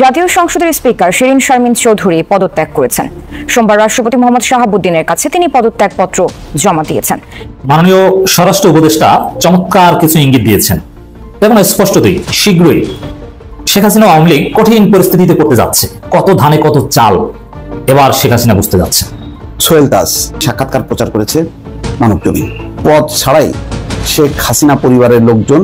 জাতীয় সংসদের স্পিকার শিরিন শারমিন চৌধুরী পদত্যাগ করেছেন সোমবার রাষ্ট্রপতি মোহাম্মদ শাহাবুদ্দিনের কাছে তিনি পদত্যাগ পত্র জমা দিয়েছেন মাননীয় স্বরাষ্ট্র উপদেষ্টা চমৎকার কিছু ইঙ্গিত দিয়েছেন দেখুন স্পষ্টতই শীঘ্রই শেখ হাসিনা আওয়ামী লীগ কঠিন পরিস্থিতিতে পড়তে যাচ্ছে কত ধানে কত চাল এবার শেখ হাসিনা বুঝতে যাচ্ছে সোহেল দাস সাক্ষাৎকার প্রচার করেছে মানব জমিন পথ ছাড়াই শেখ হাসিনা পরিবারের লোকজন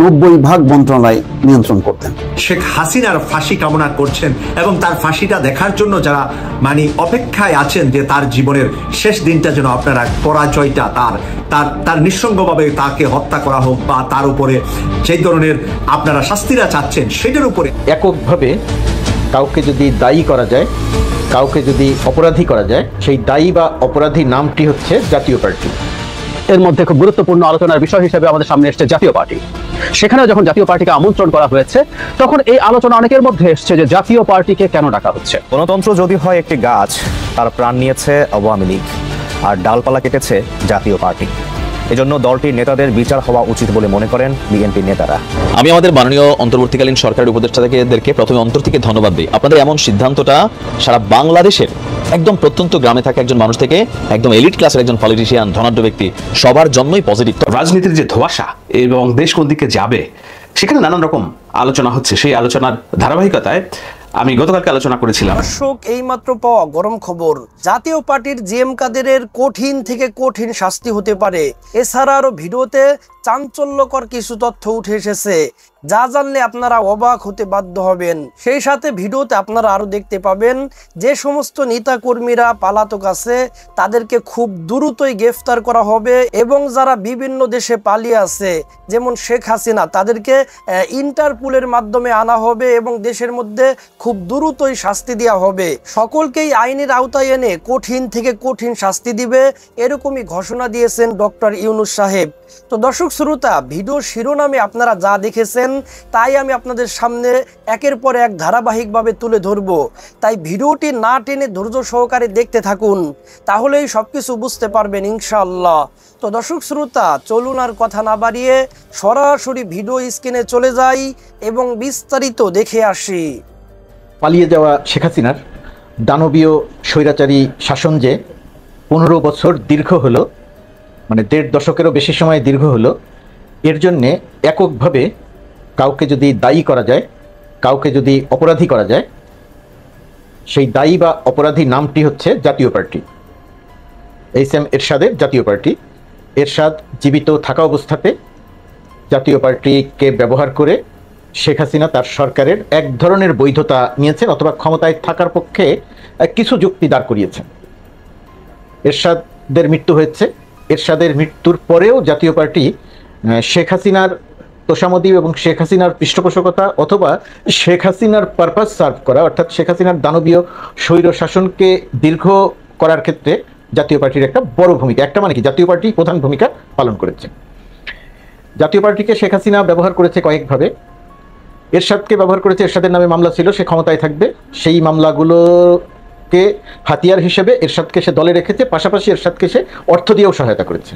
নব্বই ভাগ মন্ত্রণালয় নিয়ন্ত্রণ করতেন শেখ হাসিনার ফাঁসি কামনা করছেন এবং তার ফাঁসিটা দেখার জন্য যারা মানে অপেক্ষায় আছেন যে তার জীবনের শেষ দিনটা যেন আপনারা পরাজয়টা তার তার তার নিঃসঙ্গভাবে তাকে হত্যা করা হোক বা তার উপরে সেই ধরনের আপনারা শাস্তিরা চাচ্ছেন সেটার উপরে এককভাবে কাউকে যদি দায়ী করা যায় কাউকে যদি অপরাধী করা যায় সেই দায়ী বা অপরাধী নামটি হচ্ছে জাতীয় পার্টি এর মধ্যে খুব গুরুত্বপূর্ণ আলোচনার বিষয় হিসেবে আমাদের সামনে এসছে জাতীয় পার্টি সেখানে যখন জাতীয় পার্টিকে আমন্ত্রণ করা হয়েছে তখন এই আলোচনা অনেকের মধ্যে এসছে যে জাতীয় পার্টিকে কেন ডাকা হচ্ছে গণতন্ত্র যদি হয় একটি গাছ তার প্রাণ নিয়েছে আওয়ামী লীগ আর ডালপালা কেটেছে জাতীয় পার্টি এজন্য দলটির নেতাদের বিচার হওয়া উচিত বলে মনে করেন বিএনপি নেতারা আমি আমাদের মাননীয় অন্তর্বর্তীকালীন সরকারের উপদেষ্টাদেরকে প্রথমে অন্তর থেকে ধন্যবাদ দিই আপনাদের এমন সিদ্ধান্তটা সারা বাংলাদেশের একদম প্রত্যন্ত গ্রামে থাকা একজন মানুষ থেকে একদম এলিট ক্লাসের একজন পলিটিশিয়ান ধনাঢ্য ব্যক্তি সবার জন্যই পজিটিভ রাজনীতির যে ধোয়াশা এবং দেশ কোন দিকে যাবে সেখানে নানান রকম আলোচনা হচ্ছে সেই আলোচনার ধারাবাহিকতায় আমি গতকালকে আলোচনা করেছিলাম দর্শক এইমাত্র পাওয়া গরম খবর জাতীয় পার্টির জি এম কাদেরের কঠিন থেকে কঠিন শাস্তি হতে পারে এছাড়া আরো ভিডিওতে চাঞ্চল্যকর কিছু তথ্য উঠে এসেছে যা জানলে আপনারা অবাক হতে বাধ্য হবেন সেই সাথে ভিডিওতে আপনারা আরও দেখতে পাবেন যে সমস্ত নেতাকর্মীরা পালাতক আছে তাদেরকে খুব দ্রুতই গ্রেফতার করা হবে এবং যারা বিভিন্ন দেশে পালিয়ে আছে যেমন শেখ হাসিনা তাদেরকে ইন্টারপুলের মাধ্যমে আনা হবে এবং দেশের মধ্যে খুব দ্রুতই শাস্তি দেওয়া হবে সকলকেই আইনের আওতায় এনে কঠিন থেকে কঠিন শাস্তি দিবে এরকমই ঘোষণা দিয়েছেন ডক্টর ইউনুস সাহেব তো দর্শক শ্রোতা ভিডিও শিরোনামে আপনারা যা দেখেছেন তাই আমি আপনাদের সামনে একের পর এক ধারাবাহিকভাবে তুলে ধরব তাই ভিডিওটি না টেনে ধৈর্য সহকারে দেখতে থাকুন তাহলেই সব কিছু বুঝতে পারবেন ইনশাআল্লাহ তো দর্শক শ্রোতা চলুন আর কথা না বাড়িয়ে সরাসরি ভিডিও স্ক্রিনে চলে যাই এবং বিস্তারিত দেখে আসি পালিয়ে যাওয়া শেখ হাসিনার দানবীয় স্বৈরাচারী শাসন যে পনেরো বছর দীর্ঘ হলো মানে দেড় দশকেরও বেশি সময় দীর্ঘ হলো এর জন্যে এককভাবে কাউকে যদি দায়ী করা যায় কাউকে যদি অপরাধী করা যায় সেই দায়ী বা অপরাধী নামটি হচ্ছে জাতীয় পার্টি এইচ এম এরশাদের জাতীয় পার্টি এরশাদ জীবিত থাকা অবস্থাতে জাতীয় পার্টিকে ব্যবহার করে শেখ হাসিনা তার সরকারের এক ধরনের বৈধতা নিয়েছেন অথবা ক্ষমতায় থাকার পক্ষে কিছু যুক্তি দাঁড় করিয়েছেন এরশাদের মৃত্যু হয়েছে এরশাদের মৃত্যুর পরেও জাতীয় পার্টি শেখ হাসিনার তোষামদীপ এবং শেখ হাসিনার পৃষ্ঠপোষকতা অথবা শেখ হাসিনার পারপাস সার্ভ করা অর্থাৎ শেখ হাসিনার দানবীয় স্বৈর শাসনকে দীর্ঘ করার ক্ষেত্রে জাতীয় পার্টির একটা বড় ভূমিকা একটা মানে কি জাতীয় পার্টি প্রধান ভূমিকা পালন করেছে জাতীয় পার্টিকে শেখ হাসিনা ব্যবহার করেছে কয়েকভাবে এরশাদকে ব্যবহার করেছে এরশাদের নামে মামলা ছিল সে ক্ষমতায় থাকবে সেই মামলাগুলো কে হাতিয়ার হিসেবে এরশাদকে সে দলে রেখেছে পাশাপাশি এরশাদকে সে অর্থ দিয়েও সহায়তা করেছে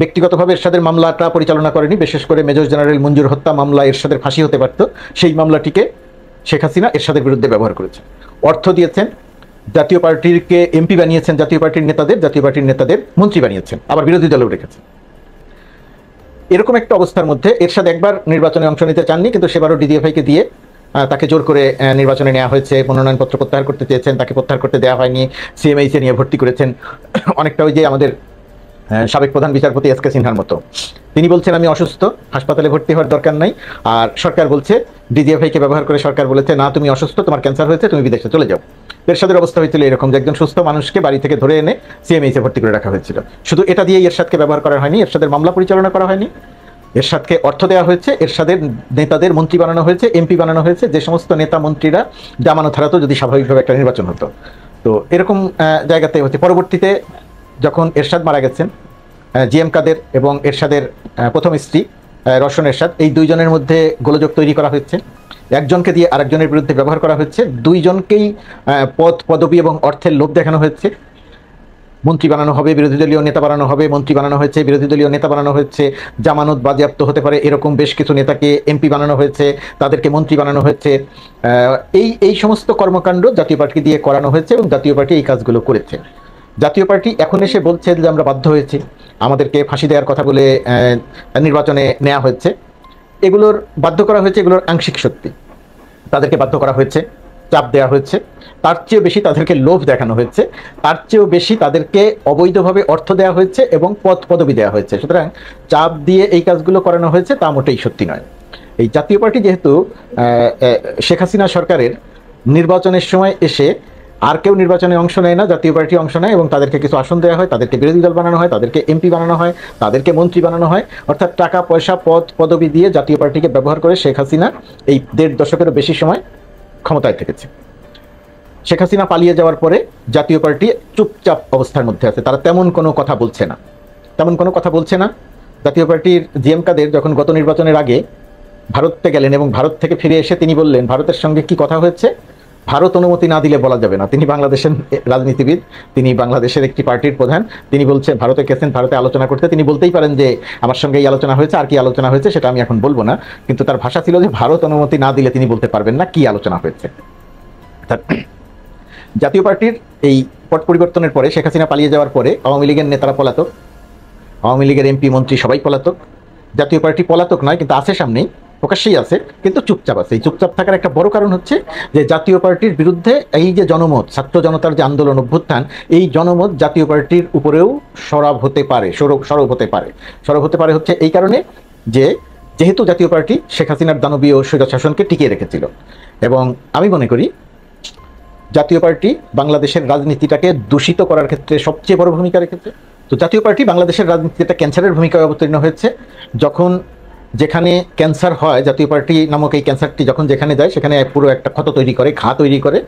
ব্যক্তিগতভাবে এরশাদের মামলাটা পরিচালনা করেনি বিশেষ করে মেজর জেনারেল মঞ্জুর হত্যা মামলা এরশাদের ফাঁসি হতে পারত সেই মামলাটিকে শেখ হাসিনা এরশাদের বিরুদ্ধে ব্যবহার করেছে অর্থ দিয়েছেন জাতীয় পার্টিরকে এমপি বানিয়েছেন জাতীয় পার্টির নেতাদের জাতীয় পার্টির নেতাদের মন্ত্রী বানিয়েছেন আবার বিরোধী দলেও রেখেছেন এরকম একটা অবস্থার মধ্যে এরশাদ একবার নির্বাচনে অংশ নিতে চাননি কিন্তু সেবারও ডিডিএফআইকে দিয়ে তাকে জোর করে নির্বাচনে নেওয়া হয়েছে মনোনয়নপত্র প্রত্যাহার করতে চেয়েছেন তাকে প্রত্যাহার করতে দেওয়া হয়নি সিএমএইচে নিয়ে ভর্তি করেছেন অনেকটা ওই যে আমাদের হ্যাঁ। সাবেক প্রধান বিচারপতি এস কে সিনহার মতো তিনি বলছেন আমি অসুস্থ হাসপাতালে ভর্তি হওয়ার দরকার নাই আর সরকার বলছে ডিজিএফআইকে ব্যবহার করে সরকার বলেছে না তুমি অসুস্থ তোমার ক্যান্সার হয়েছে তুমি বিদেশে চলে যাও এরশাদের অবস্থা হয়েছিল এরকম যে একজন সুস্থ মানুষকে বাড়ি থেকে ধরে এনে সিএমএইচে ভর্তি করে রাখা হয়েছিল শুধু এটা দিয়ে এরশাদকে ব্যবহার করা হয়নি এরশাদের মামলা পরিচালনা করা হয়নি এরশাদকে অর্থ দেওয়া হয়েছে এরশাদের নেতাদের মন্ত্রী বানানো হয়েছে এমপি বানানো হয়েছে যে সমস্ত নেতা মন্ত্রীরা জামানো হারাতো যদি স্বাভাবিকভাবে একটা নির্বাচন হতো তো এরকম জায়গাতে হচ্ছে পরবর্তীতে যখন এরশাদ মারা গেছেন জি এম কাদের এবং এরশাদের প্রথম স্ত্রী রসন এরশাদ এই দুইজনের মধ্যে গোলযোগ তৈরি করা হয়েছে একজনকে দিয়ে আরেকজনের বিরুদ্ধে ব্যবহার করা হয়েছে দুইজনকেই পদ পদবি এবং অর্থের লোভ দেখানো হয়েছে মন্ত্রী বানানো হবে বিরোধী দলীয় নেতা বানানো হবে মন্ত্রী বানানো হয়েছে বিরোধী দলীয় নেতা বানানো হয়েছে জামানত বাজেয়াপ্ত হতে পারে এরকম বেশ কিছু নেতাকে এমপি বানানো হয়েছে তাদেরকে মন্ত্রী বানানো হয়েছে এই এই সমস্ত কর্মকাণ্ড জাতীয় পার্টি দিয়ে করানো হয়েছে এবং জাতীয় পার্টি এই কাজগুলো করেছে জাতীয় পার্টি এখন এসে বলছে যে আমরা বাধ্য হয়েছি আমাদেরকে ফাঁসি দেওয়ার কথা বলে নির্বাচনে নেওয়া হয়েছে এগুলোর বাধ্য করা হয়েছে এগুলোর আংশিক সত্যি তাদেরকে বাধ্য করা হয়েছে চাপ দেওয়া হয়েছে তার চেয়েও বেশি তাদেরকে লোভ দেখানো হয়েছে তার চেয়েও বেশি তাদেরকে অবৈধভাবে অর্থ দেওয়া হয়েছে এবং পদ পদবি দেওয়া হয়েছে সুতরাং চাপ দিয়ে এই কাজগুলো করানো হয়েছে তা মোটেই সত্যি নয় এই জাতীয় পার্টি যেহেতু শেখ হাসিনা সরকারের নির্বাচনের সময় এসে আর কেউ নির্বাচনে অংশ নেয় না জাতীয় পার্টি অংশ নেয় এবং তাদেরকে কিছু আসন দেওয়া হয় তাদেরকে বিরোধী দল বানানো হয় তাদেরকে এমপি বানানো হয় তাদেরকে মন্ত্রী বানানো হয় অর্থাৎ টাকা পয়সা পদ পদবি দিয়ে জাতীয় পার্টিকে ব্যবহার করে শেখ হাসিনা এই দেড় দশকেরও বেশি সময় ক্ষমতায় থেকেছে শেখ হাসিনা পালিয়ে যাওয়ার পরে জাতীয় পার্টি চুপচাপ অবস্থার মধ্যে আছে তারা তেমন কোনো কথা বলছে না তেমন কোনো কথা বলছে না জাতীয় পার্টির জিএম কাদের যখন গত নির্বাচনের আগে ভারতে গেলেন এবং ভারত থেকে ফিরে এসে তিনি বললেন ভারতের সঙ্গে কি কথা হয়েছে ভারত অনুমতি না দিলে বলা যাবে না তিনি বাংলাদেশের রাজনীতিবিদ তিনি বাংলাদেশের একটি পার্টির প্রধান তিনি বলছে ভারতে গেছেন ভারতে আলোচনা করতে তিনি বলতেই পারেন যে আমার সঙ্গে এই আলোচনা হয়েছে আর কি আলোচনা হয়েছে সেটা আমি এখন বলবো না কিন্তু তার ভাষা ছিল যে ভারত অনুমতি না দিলে তিনি বলতে পারবেন না কি আলোচনা হয়েছে জাতীয় পার্টির এই পট পরিবর্তনের পরে শেখ হাসিনা পালিয়ে যাওয়ার পরে আওয়ামী লীগের নেতারা পলাতক আওয়ামী লীগের এমপি মন্ত্রী সবাই পলাতক জাতীয় পার্টি পলাতক নয় কিন্তু আছে সামনেই প্রকাশ্যেই আছে কিন্তু চুপচাপ আছে এই চুপচাপ থাকার একটা বড় কারণ হচ্ছে যে জাতীয় পার্টির বিরুদ্ধে এই যে জনমত ছাত্র জনতার যে আন্দোলন অভ্যুত্থান এই জনমত জাতীয় পার্টির উপরেও সরব হতে পারে সরব সরব হতে পারে সরব হতে পারে হচ্ছে এই কারণে যে যেহেতু জাতীয় পার্টি শেখ হাসিনার দানবীয় শাসনকে টিকিয়ে রেখেছিল এবং আমি মনে করি জাতীয় পার্টি বাংলাদেশের রাজনীতিটাকে দূষিত করার ক্ষেত্রে সবচেয়ে বড় ভূমিকা রেখেছে তো জাতীয় পার্টি বাংলাদেশের রাজনীতিতে একটা ক্যান্সারের ভূমিকায় অবতীর্ণ হয়েছে যখন যেখানে ক্যান্সার হয় জাতীয় পার্টি নামক এই ক্যান্সারটি যখন যেখানে যায় সেখানে পুরো একটা ক্ষত তৈরি করে ঘা তৈরি করে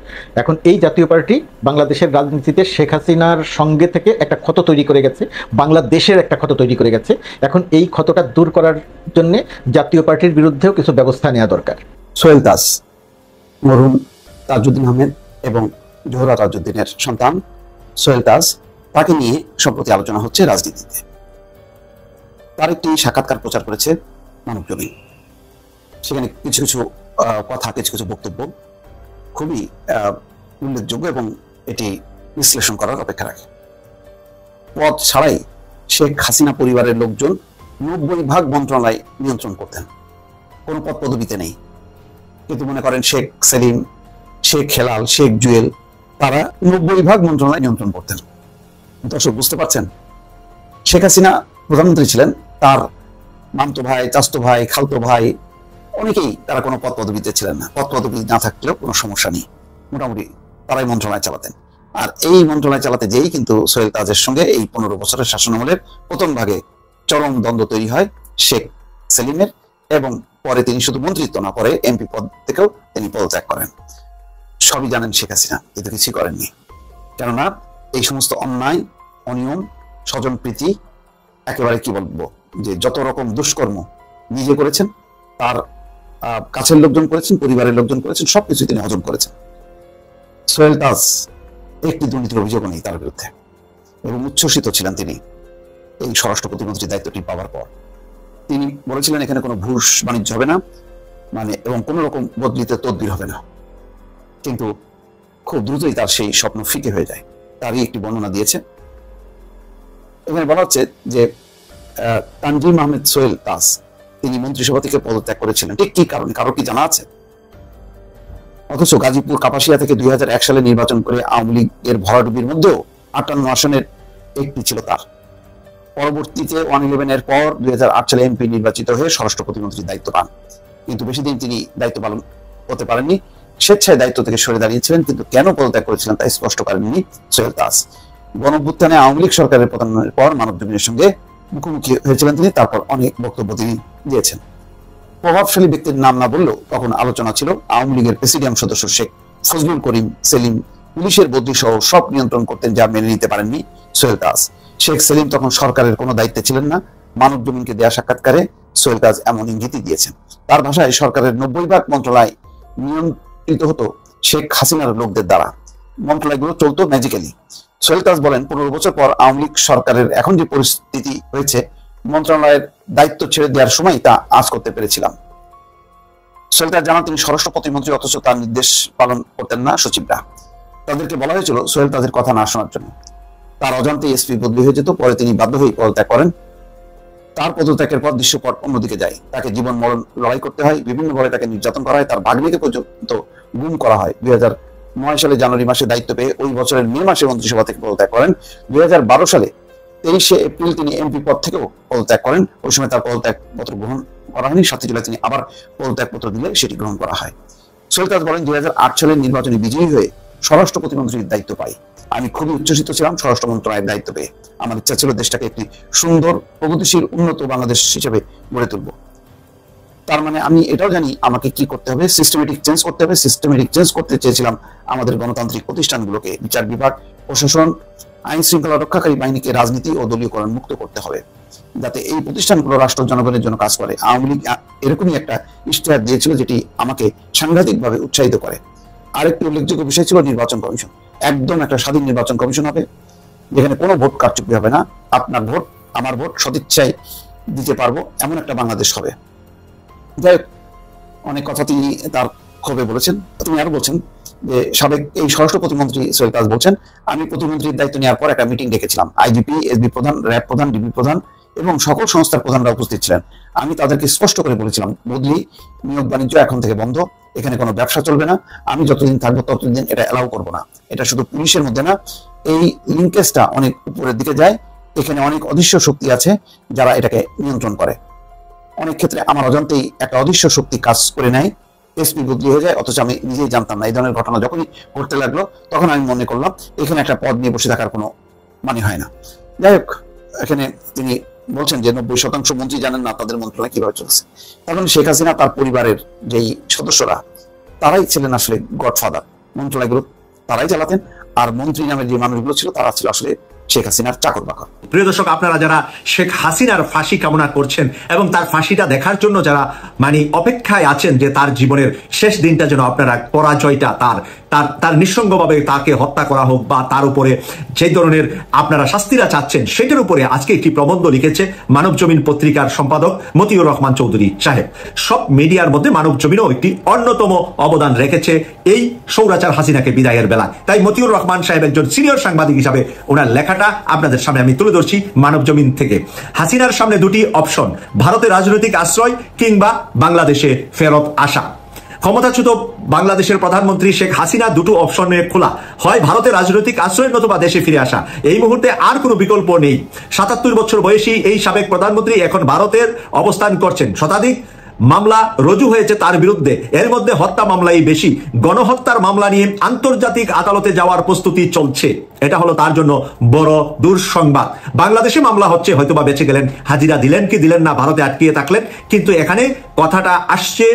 এখন এই জাতীয় পার্টি বাংলাদেশের রাজনীতিতে শেখ হাসিনার সঙ্গে থেকে একটা ক্ষত তৈরি করে গেছে বাংলাদেশের একটা ক্ষত তৈরি করে গেছে এখন এই ক্ষতটা দূর করার জন্য জাতীয় পার্টির বিরুদ্ধেও কিছু ব্যবস্থা নেওয়া দরকার সোহেল দাস মরুম তাজুদ্দিন আহমেদ এবং জোহরা তাজুদ্দিনের সন্তান সোহেল দাস তাকে নিয়ে সম্প্রতি আলোচনা হচ্ছে রাজনীতিতে তার একটি সাক্ষাৎকার প্রচার করেছে মানব সেখানে কিছু কিছু কথা কিছু কিছু বক্তব্য খুবই উল্লেখযোগ্য এবং এটি বিশ্লেষণ করার অপেক্ষা রাখে পথ ছাড়াই শেখ হাসিনা পরিবারের লোকজন নব্বই ভাগ মন্ত্রণালয় নিয়ন্ত্রণ করতেন কোনো পদ পদবিতে নেই কিন্তু মনে করেন শেখ সেলিম শেখ হেলাল শেখ জুয়েল তারা নব্বই ভাগ মন্ত্রণালয় নিয়ন্ত্রণ করতেন দর্শক বুঝতে পারছেন শেখ হাসিনা প্রধানমন্ত্রী ছিলেন তার মামতো ভাই চাস্তো ভাই খালতো ভাই অনেকেই তারা কোনো পদ পদবিতে ছিলেন না পদ পদবি না থাকলেও কোনো সমস্যা নেই মোটামুটি তারাই মন্ত্রণালয় চালাতেন আর এই মন্ত্রণালয় চালাতে যেই কিন্তু সোহেল তাজের সঙ্গে এই পনেরো বছরের শাসনামলের প্রথম ভাগে চরম দ্বন্দ্ব তৈরি হয় শেখ সেলিমের এবং পরে তিনি শুধু মন্ত্রিত্ব না পরে এমপি পদ থেকেও তিনি পদত্যাগ করেন সবই জানেন শেখ হাসিনা কিন্তু কিছুই করেননি কেননা এই সমস্ত অন্যায় অনিয়ম প্রীতি একেবারে কি বলবো যে যত রকম দুষ্কর্ম নিজে করেছেন তার কাছের লোকজন করেছেন পরিবারের লোকজন করেছেন সবকিছু তিনি হজম করেছেন সোহেল দাস একটি দুর্নীতির অভিযোগ নেই তার বিরুদ্ধে এবং উচ্ছ্বসিত ছিলেন তিনি এই স্বরাষ্ট্র প্রতিমন্ত্রীর দায়িত্বটি পাওয়ার পর তিনি বলেছিলেন এখানে কোনো ঘুষ বাণিজ্য হবে না মানে এবং কোনো রকম বদলিতে তদবির হবে না কিন্তু খুব দ্রুতই তার সেই স্বপ্ন ফিকে হয়ে যায় তারই একটি বর্ণনা দিয়েছে এখানে বলা হচ্ছে যে তানজিম আহমেদ সোহেল দাস তিনি মন্ত্রিসভা থেকে পদত্যাগ করেছিলেন ঠিক কি কারণ কারো কি জানা আছে অথচ গাজীপুর কাপাসিয়া থেকে দুই সালে নির্বাচন করে আওয়ামী লীগের ভরাডুবির মধ্যেও আটান্ন আসনের একটি ছিল তার পরবর্তীতে ওয়ান ইলেভেন এর পর দুই সালে এমপি নির্বাচিত হয়ে স্বরাষ্ট্র প্রতিমন্ত্রীর দায়িত্ব পান কিন্তু বেশি দিন তিনি দায়িত্ব পালন করতে পারেননি স্বেচ্ছায় দায়িত্ব থেকে সরে দাঁড়িয়েছিলেন কিন্তু কেন পদত্যাগ করেছিলেন তা স্পষ্ট করেননি সোহেল দাস গণভ্যুত্থানে আওয়ামী লীগ সরকারের পতনের পর মানবজমিনের সঙ্গে মুখোমুখি হয়েছিলেন তিনি তারপর অনেক বক্তব্য তিনি দিয়েছেন প্রভাবশালী ব্যক্তির নাম না বললেও তখন আলোচনা ছিল আওয়ামী লীগের প্রেসিডিয়াম সদস্য শেখ ফজলুল করিম সেলিম পুলিশের বদলি সহ সব নিয়ন্ত্রণ করতেন যা মেনে নিতে পারেননি সোহেল দাস শেখ সেলিম তখন সরকারের কোনো দায়িত্বে ছিলেন না মানব জমিনকে দেয়া সাক্ষাৎকারে সোহেল দাস এমন ইঙ্গিতই দিয়েছেন তার ভাষায় সরকারের নব্বই ভাগ মন্ত্রণালয় নিয়ন্ত্রিত হতো শেখ হাসিনার লোকদের দ্বারা মন্ত্রণালয়গুলো চলতো ম্যাজিক্যালি সোহেলতাজ বলেন পনেরো বছর পর আওয়ামী লীগ সরকারের এখন যে পরিস্থিতি হয়েছে মন্ত্রণালয়ের দায়িত্ব ছেড়ে দেওয়ার সময় তা আজ করতে পেরেছিলাম সোহেলতাজ জানান তিনি স্বরাষ্ট্র প্রতিমন্ত্রী অথচ তার নির্দেশ পালন করতেন না সচিবরা তাদেরকে বলা হয়েছিল সোহেল তাদের কথা না শোনার জন্য তার অজান্তে এসপি বদলি হয়ে যেত পরে তিনি বাধ্য হয়ে পদত্যাগ করেন তার পদত্যাগের পর দৃশ্যপট অন্যদিকে যায় তাকে জীবন মরণ লড়াই করতে হয় বিভিন্নভাবে তাকে নির্যাতন করা হয় তার ভাগ্নিকে পর্যন্ত গুম করা হয় দুই হাজার নয় সালে জানুয়ারি মাসে দায়িত্ব পেয়ে ওই বছরের মে মাসে মন্ত্রিসভা থেকে পদত্যাগ করেন দুই সালে তেইশে এপ্রিল তিনি এমপি পদ থেকেও পদত্যাগ করেন ওই সময় তার পদত্যাগ পত্র গ্রহণ করা হয়নি সাতই জুলাই তিনি আবার পদত্যাগ পত্র দিলে সেটি গ্রহণ করা হয় সৈকাজ বলেন দুই হাজার সালের নির্বাচনে বিজয়ী হয়ে স্বরাষ্ট্র প্রতিমন্ত্রীর দায়িত্ব পাই আমি খুবই উচ্ছ্বসিত ছিলাম স্বরাষ্ট্র মন্ত্রণালয়ের দায়িত্ব পেয়ে আমার ইচ্ছা ছিল দেশটাকে একটি সুন্দর প্রগতিশীল উন্নত বাংলাদেশ হিসেবে গড়ে তুলব তার মানে আমি এটাও জানি আমাকে কি করতে হবে সিস্টেমেটিক চেঞ্জ করতে হবে সিস্টেমেটিক চেঞ্জ করতে চেয়েছিলাম আমাদের গণতান্ত্রিক প্রতিষ্ঠানগুলোকে বিচার বিভাগ প্রশাসন আইন শৃঙ্খলা রক্ষাকারী বাহিনীকে রাজনীতি ও দলীয়করণ মুক্ত করতে হবে যাতে এই প্রতিষ্ঠানগুলো রাষ্ট্র জনগণের জন্য কাজ করে আওয়ামী লীগ এরকমই একটা ইশতেহার দিয়েছিল যেটি আমাকে সাংঘাতিকভাবে উৎসাহিত করে আরেকটি উল্লেখযোগ্য বিষয় ছিল নির্বাচন কমিশন একদম একটা স্বাধীন নির্বাচন কমিশন হবে যেখানে কোনো ভোট কারচুপি হবে না আপনার ভোট আমার ভোট সদিচ্ছায় দিতে পারবো এমন একটা বাংলাদেশ হবে যাই হোক অনেক কথা তিনি তার ক্ষোভে বলেছেন তুমি আরো বলছেন যে সাবেক এই স্বরাষ্ট্র প্রতিমন্ত্রী সৈয়দ তাজ বলছেন আমি প্রতিমন্ত্রীর দায়িত্ব নেওয়ার পর একটা মিটিং ডেকেছিলাম আইজিপি এসবি প্রধান র্যাব প্রধান ডিবি প্রধান এবং সকল সংস্থার প্রধানরা উপস্থিত ছিলেন আমি তাদেরকে স্পষ্ট করে বলেছিলাম বদলি নিয়োগ বাণিজ্য এখন থেকে বন্ধ এখানে কোনো ব্যবসা চলবে না আমি যতদিন থাকবো ততদিন এটা অ্যালাউ করবো না এটা শুধু পুলিশের মধ্যে না এই লিঙ্কেজটা অনেক উপরের দিকে যায় এখানে অনেক অদৃশ্য শক্তি আছে যারা এটাকে নিয়ন্ত্রণ করে অনেক ক্ষেত্রে আমার অজান্তেই একটা অদৃশ্য শক্তি কাজ করে নেয় এসপি বদলি হয়ে যায় অথচ আমি নিজেই জানতাম না এই ধরনের ঘটনা যখনই ঘটতে লাগলো তখন আমি মনে করলাম এখানে একটা পদ নিয়ে বসে থাকার কোনো মানে হয় না যাই হোক এখানে তিনি বলছেন যে নব্বই শতাংশ মন্ত্রী জানেন না তাদের মন্ত্রণা কিভাবে চলছে তখন শেখ হাসিনা তার পরিবারের যেই সদস্যরা তারাই ছিলেন আসলে গডফাদার মন্ত্রণালয়গুলো তারাই চালাতেন আর মন্ত্রী নামের যে মানুষগুলো ছিল তারা ছিল আসলে শেখ হাসিনার চাকর বাকর প্রিয় দর্শক আপনারা যারা শেখ হাসিনার ফাঁসি কামনা করছেন এবং তার ফাঁসিটা দেখার জন্য যারা মানে অপেক্ষায় আছেন যে তার জীবনের শেষ দিনটা যেন আপনারা পরাজয়টা তার তার তার নিঃসঙ্গভাবে তাকে হত্যা করা হোক বা তার উপরে যে ধরনের আপনারা শাস্তিরা চাচ্ছেন সেটার উপরে আজকে একটি প্রবন্ধ লিখেছে মানব জমিন পত্রিকার সম্পাদক মতিউর রহমান চৌধুরী সাহেব সব মিডিয়ার মধ্যে মানব জমিনও একটি অন্যতম অবদান রেখেছে এই সৌরাচার হাসিনাকে বিদায়ের বেলা তাই মতিউর রহমান সাহেব একজন সিনিয়র সাংবাদিক হিসাবে ওনার লেখা বিষয়টা আপনাদের সামনে আমি তুলে ধরছি মানব জমিন থেকে হাসিনার সামনে দুটি অপশন ভারতের রাজনৈতিক আশ্রয় কিংবা বাংলাদেশে ফেরত আসা ক্ষমতাচ্যুত বাংলাদেশের প্রধানমন্ত্রী শেখ হাসিনা দুটো অপশনে খোলা হয় ভারতের রাজনৈতিক আশ্রয় নতুবা দেশে ফিরে আসা এই মুহূর্তে আর কোনো বিকল্প নেই সাতাত্তর বছর বয়সী এই সাবেক প্রধানমন্ত্রী এখন ভারতের অবস্থান করছেন শতাধিক মামলা রুজু হয়েছে তার বিরুদ্ধে এর মধ্যে হত্যা মামলাই বেশি গণহত্যার মামলা নিয়ে আন্তর্জাতিক আদালতে যাওয়ার প্রস্তুতি চলছে এটা হলো তার জন্য বড় দুঃসংবাদ বাংলাদেশে মামলা হচ্ছে হয়তোবা বেঁচে গেলেন হাজিরা দিলেন কি দিলেন না ভারতে আটকিয়ে থাকলেন কিন্তু এখানে কথাটা আসছে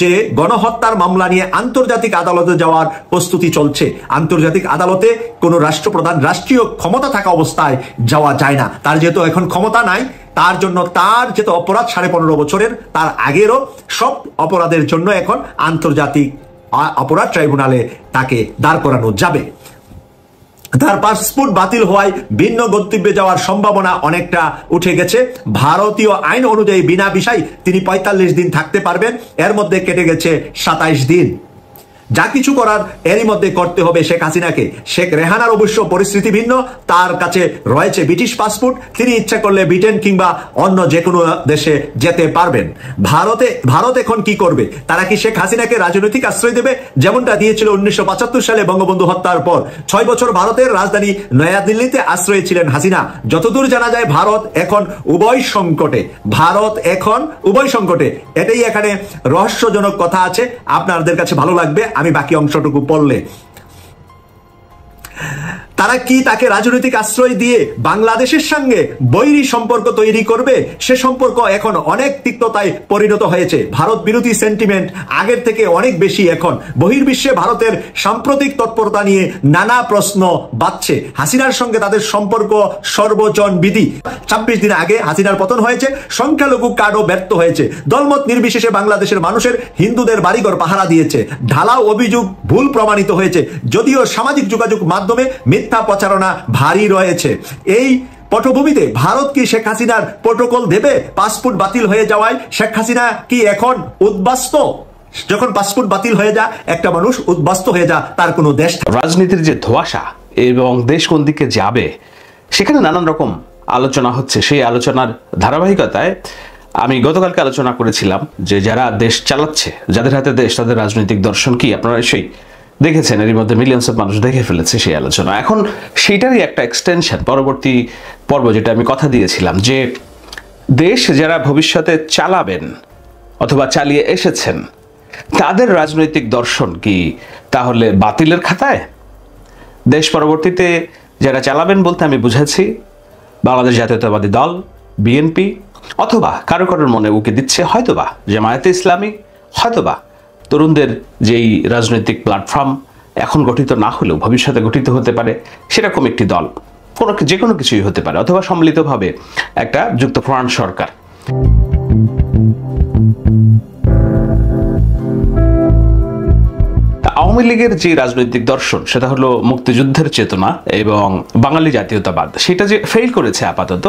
যে গণহত্যার মামলা নিয়ে আন্তর্জাতিক আদালতে যাওয়ার প্রস্তুতি চলছে আন্তর্জাতিক আদালতে কোনো রাষ্ট্রপ্রধান রাষ্ট্রীয় ক্ষমতা থাকা অবস্থায় যাওয়া যায় না তার যেহেতু এখন ক্ষমতা নাই তার জন্য তার যেটা অপরাধ সাড়ে পনেরো বছরের তার আগেরও সব অপরাধের জন্য এখন আন্তর্জাতিক অপরাধ ট্রাইব্যুনালে তাকে দাঁড় করানো যাবে তার পাসপোর্ট বাতিল হওয়ায় ভিন্ন গন্তব্যে যাওয়ার সম্ভাবনা অনেকটা উঠে গেছে ভারতীয় আইন অনুযায়ী বিনা বিষয় তিনি ৪৫ দিন থাকতে পারবেন এর মধ্যে কেটে গেছে সাতাইশ দিন যা কিছু করার এরই মধ্যে করতে হবে শেখ হাসিনাকে শেখ রেহানার অবশ্য পরিস্থিতি ভিন্ন তার কাছে রয়েছে ব্রিটিশ পাসপোর্ট তিনি ইচ্ছা করলে ব্রিটেন কিংবা অন্য যে কোনো দেশে যেতে পারবেন ভারতে ভারত এখন কি করবে তারা কি শেখ হাসিনাকে রাজনৈতিক আশ্রয় দেবে যেমনটা দিয়েছিল উনিশশো সালে বঙ্গবন্ধু হত্যার পর ছয় বছর ভারতের রাজধানী নয়াদিল্লিতে আশ্রয় ছিলেন হাসিনা যতদূর জানা যায় ভারত এখন উভয় সংকটে ভারত এখন উভয় সংকটে এটাই এখানে রহস্যজনক কথা আছে আপনাদের কাছে ভালো লাগবে আমি বাকি অংশটুকু পড়লে তারা কি তাকে রাজনৈতিক আশ্রয় দিয়ে বাংলাদেশের সঙ্গে বৈরী সম্পর্ক তৈরি করবে সে সম্পর্ক এখন অনেক তিক্ততায় পরিণত হয়েছে ভারত বিরোধী সেন্টিমেন্ট আগের থেকে অনেক বেশি এখন বহির্বিশ্বে ভারতের সাম্প্রতিক তৎপরতা নিয়ে নানা প্রশ্ন বাঁচছে হাসিনার সঙ্গে তাদের সম্পর্ক সর্বজন বিধি ছাব্বিশ দিন আগে হাসিনার পতন হয়েছে সংখ্যালঘু কার্ডও ব্যর্থ হয়েছে দলমত নির্বিশেষে বাংলাদেশের মানুষের হিন্দুদের বাড়িঘর পাহারা দিয়েছে ঢালাও অভিযোগ ভুল প্রমাণিত হয়েছে যদিও সামাজিক যোগাযোগ মাধ্যমে মিথ্যা মিথ্যা প্রচারণা ভারী রয়েছে এই পটভূমিতে ভারত কি শেখ হাসিনার প্রোটোকল দেবে পাসপোর্ট বাতিল হয়ে যাওয়ায় শেখ হাসিনা কি এখন উদ্বাস্ত যখন পাসপোর্ট বাতিল হয়ে যা একটা মানুষ উদ্বাস্ত হয়ে যা তার কোনো দেশ রাজনীতির যে ধোয়াশা এবং দেশ কোন দিকে যাবে সেখানে নানান রকম আলোচনা হচ্ছে সেই আলোচনার ধারাবাহিকতায় আমি গতকালকে আলোচনা করেছিলাম যে যারা দেশ চালাচ্ছে যাদের হাতে দেশ তাদের রাজনৈতিক দর্শন কি আপনারা সেই দেখেছেন এর মধ্যে মিলিয়ন্স অফ মানুষ দেখে ফেলেছে সেই আলোচনা এখন সেইটারই একটা এক্সটেনশন পরবর্তী পর্ব যেটা আমি কথা দিয়েছিলাম যে দেশ যারা ভবিষ্যতে চালাবেন অথবা চালিয়ে এসেছেন তাদের রাজনৈতিক দর্শন কি তাহলে বাতিলের খাতায় দেশ পরবর্তীতে যারা চালাবেন বলতে আমি বুঝেছি বাংলাদেশ জাতীয়তাবাদী দল বিএনপি অথবা কারো কারোর মনে উকে দিচ্ছে হয়তোবা জামায়াতে ইসলামী হয়তোবা তরুণদের যেই রাজনৈতিক প্ল্যাটফর্ম এখন গঠিত না হলেও ভবিষ্যতে গঠিত হতে পারে সেরকম একটি দল কোনো যে কোনো কিছুই হতে পারে অথবা সম্মিলিতভাবে একটা যুক্তফ্রান্ট সরকার আওয়ামী লীগের যে রাজনৈতিক দর্শন সেটা হলো মুক্তিযুদ্ধের চেতনা এবং বাঙালি জাতীয়তাবাদ সেটা যে ফেল করেছে আপাতত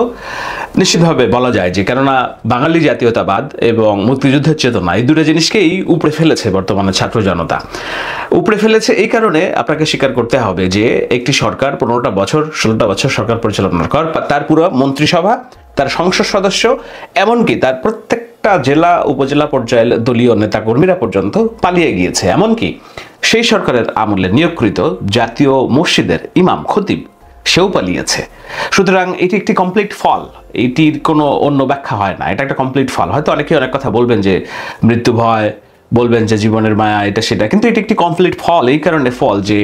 নিশ্চিতভাবে বলা যায় যে কেননা বাঙালি জাতীয়তাবাদ এবং মুক্তিযুদ্ধের চেতনা এই দুটো জিনিসকেই উপরে ফেলেছে বর্তমানে ছাত্র জনতা উপরে ফেলেছে এই কারণে আপনাকে স্বীকার করতে হবে যে একটি সরকার পনেরোটা বছর ষোলোটা বছর সরকার পরিচালনা কর তার পুরো মন্ত্রিসভা তার সংসদ সদস্য এমনকি তার প্রত্যেকটা জেলা উপজেলা পর্যায়ের দলীয় নেতাকর্মীরা পর্যন্ত পালিয়ে গিয়েছে এমনকি সেই সরকারের আমলে নিয়োগকৃত জাতীয় মসজিদের ইমাম খতিব সেও পালিয়েছে সুতরাং এটি একটি কমপ্লিট ফল এটির কোনো অন্য ব্যাখ্যা হয় না এটা একটা কমপ্লিট ফল হয়তো অনেকে অনেক কথা বলবেন যে মৃত্যু ভয় বলবেন যে জীবনের মায়া এটা সেটা কিন্তু এটি একটি কমপ্লিট ফল এই কারণে ফল যে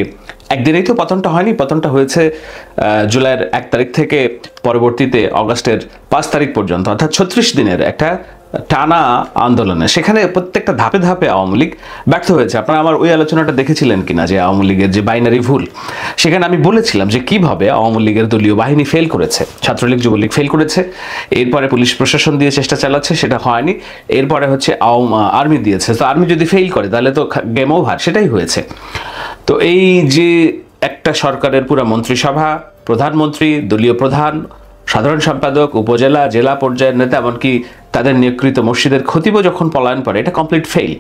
একদিনেই তো পতনটা হয়নি পতনটা হয়েছে জুলাইয়ের এক তারিখ থেকে পরবর্তীতে অগাস্টের পাঁচ তারিখ পর্যন্ত অর্থাৎ ছত্রিশ দিনের একটা টানা আন্দোলনে সেখানে প্রত্যেকটা ধাপে ধাপে আওয়ামী লীগ ব্যর্থ হয়েছে আপনারা আমার ওই আলোচনাটা দেখেছিলেন কিনা যে আওয়ামী লীগের যে বাইনারি ভুল সেখানে আমি বলেছিলাম যে কিভাবে আওয়ামী লীগের দলীয় বাহিনী ফেল করেছে ছাত্রলীগ যুবলীগ ফেল করেছে এরপরে পুলিশ প্রশাসন দিয়ে চেষ্টা চালাচ্ছে সেটা হয়নি এরপরে হচ্ছে আওয়াম আর্মি দিয়েছে তো আর্মি যদি ফেল করে তাহলে তো গেম ওভার সেটাই হয়েছে তো এই যে একটা সরকারের পুরো মন্ত্রিসভা প্রধানমন্ত্রী দলীয় প্রধান সাধারণ সম্পাদক উপজেলা জেলা পর্যায়ের নেতা এমনকি তাদের নিয়োগকৃত মসজিদের খতিবও যখন পলায়ন করে এটা কমপ্লিট ফেইল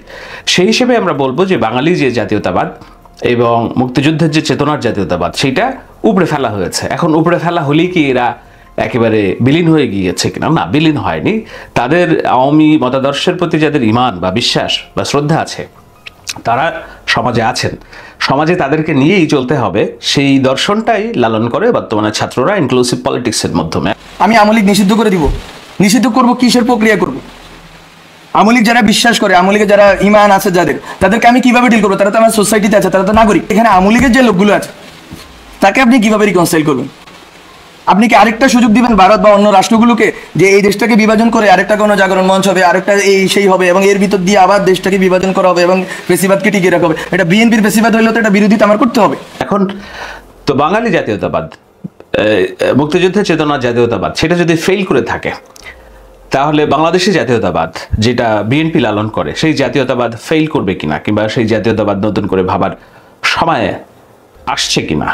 সেই হিসেবে আমরা বলবো যে বাঙালি যে জাতীয়তাবাদ এবং মুক্তিযুদ্ধের যে চেতনার জাতীয়তাবাদ সেটা উপড়ে ফেলা হয়েছে এখন উপড়ে ফেলা হলেই কি এরা একেবারে বিলীন হয়ে গিয়েছে কিনা না বিলীন হয়নি তাদের আওয়ামী মতাদর্শের প্রতি যাদের ইমান বা বিশ্বাস বা শ্রদ্ধা আছে তারা সমাজে আছেন সমাজে তাদেরকে নিয়েই চলতে হবে সেই দর্শনটাই লালন করে বর্তমানে ছাত্ররা ইনক্লুসিভ পলিটিক্সের মাধ্যমে আমি আমলিক নিষিদ্ধ করে দিব নিষিদ্ধ করব কিসের প্রক্রিয়া করব আমলিক যারা বিশ্বাস করে আমলিকে যারা ইমান আছে যাদের তাদেরকে আমি কিভাবে ডিল করবো তারা তো আমার সোসাইটিতে আছে তারা তো নাগরিক এখানে আমলিকের যে লোকগুলো আছে তাকে আপনি কিভাবে রিকনসাইল করবেন আপনি কি আরেকটা সুযোগ দিবেন ভারত বা অন্য রাষ্ট্রগুলোকে যে এই দেশটাকে বিভাজন করে আরেকটা কোনো জাগরণ মঞ্চ হবে আরেকটা এই সেই হবে এবং এর ভিতর দিয়ে আবার দেশটাকে বিভাজন করা হবে এবং বেশিবাদকে টিকিয়ে রাখা হবে এটা বিএনপির বেশিবাদ হইলে তো এটা বিরোধিতা আমার করতে হবে এখন তো বাঙালি জাতীয়তাবাদ মুক্তিযুদ্ধের চেতনা জাতীয়তাবাদ সেটা যদি ফেল করে থাকে তাহলে বাংলাদেশে জাতীয়তাবাদ যেটা বিএনপি লালন করে সেই জাতীয়তাবাদ ফেল করবে কিনা কিংবা সেই জাতীয়তাবাদ নতুন করে ভাবার সময় আসছে কিনা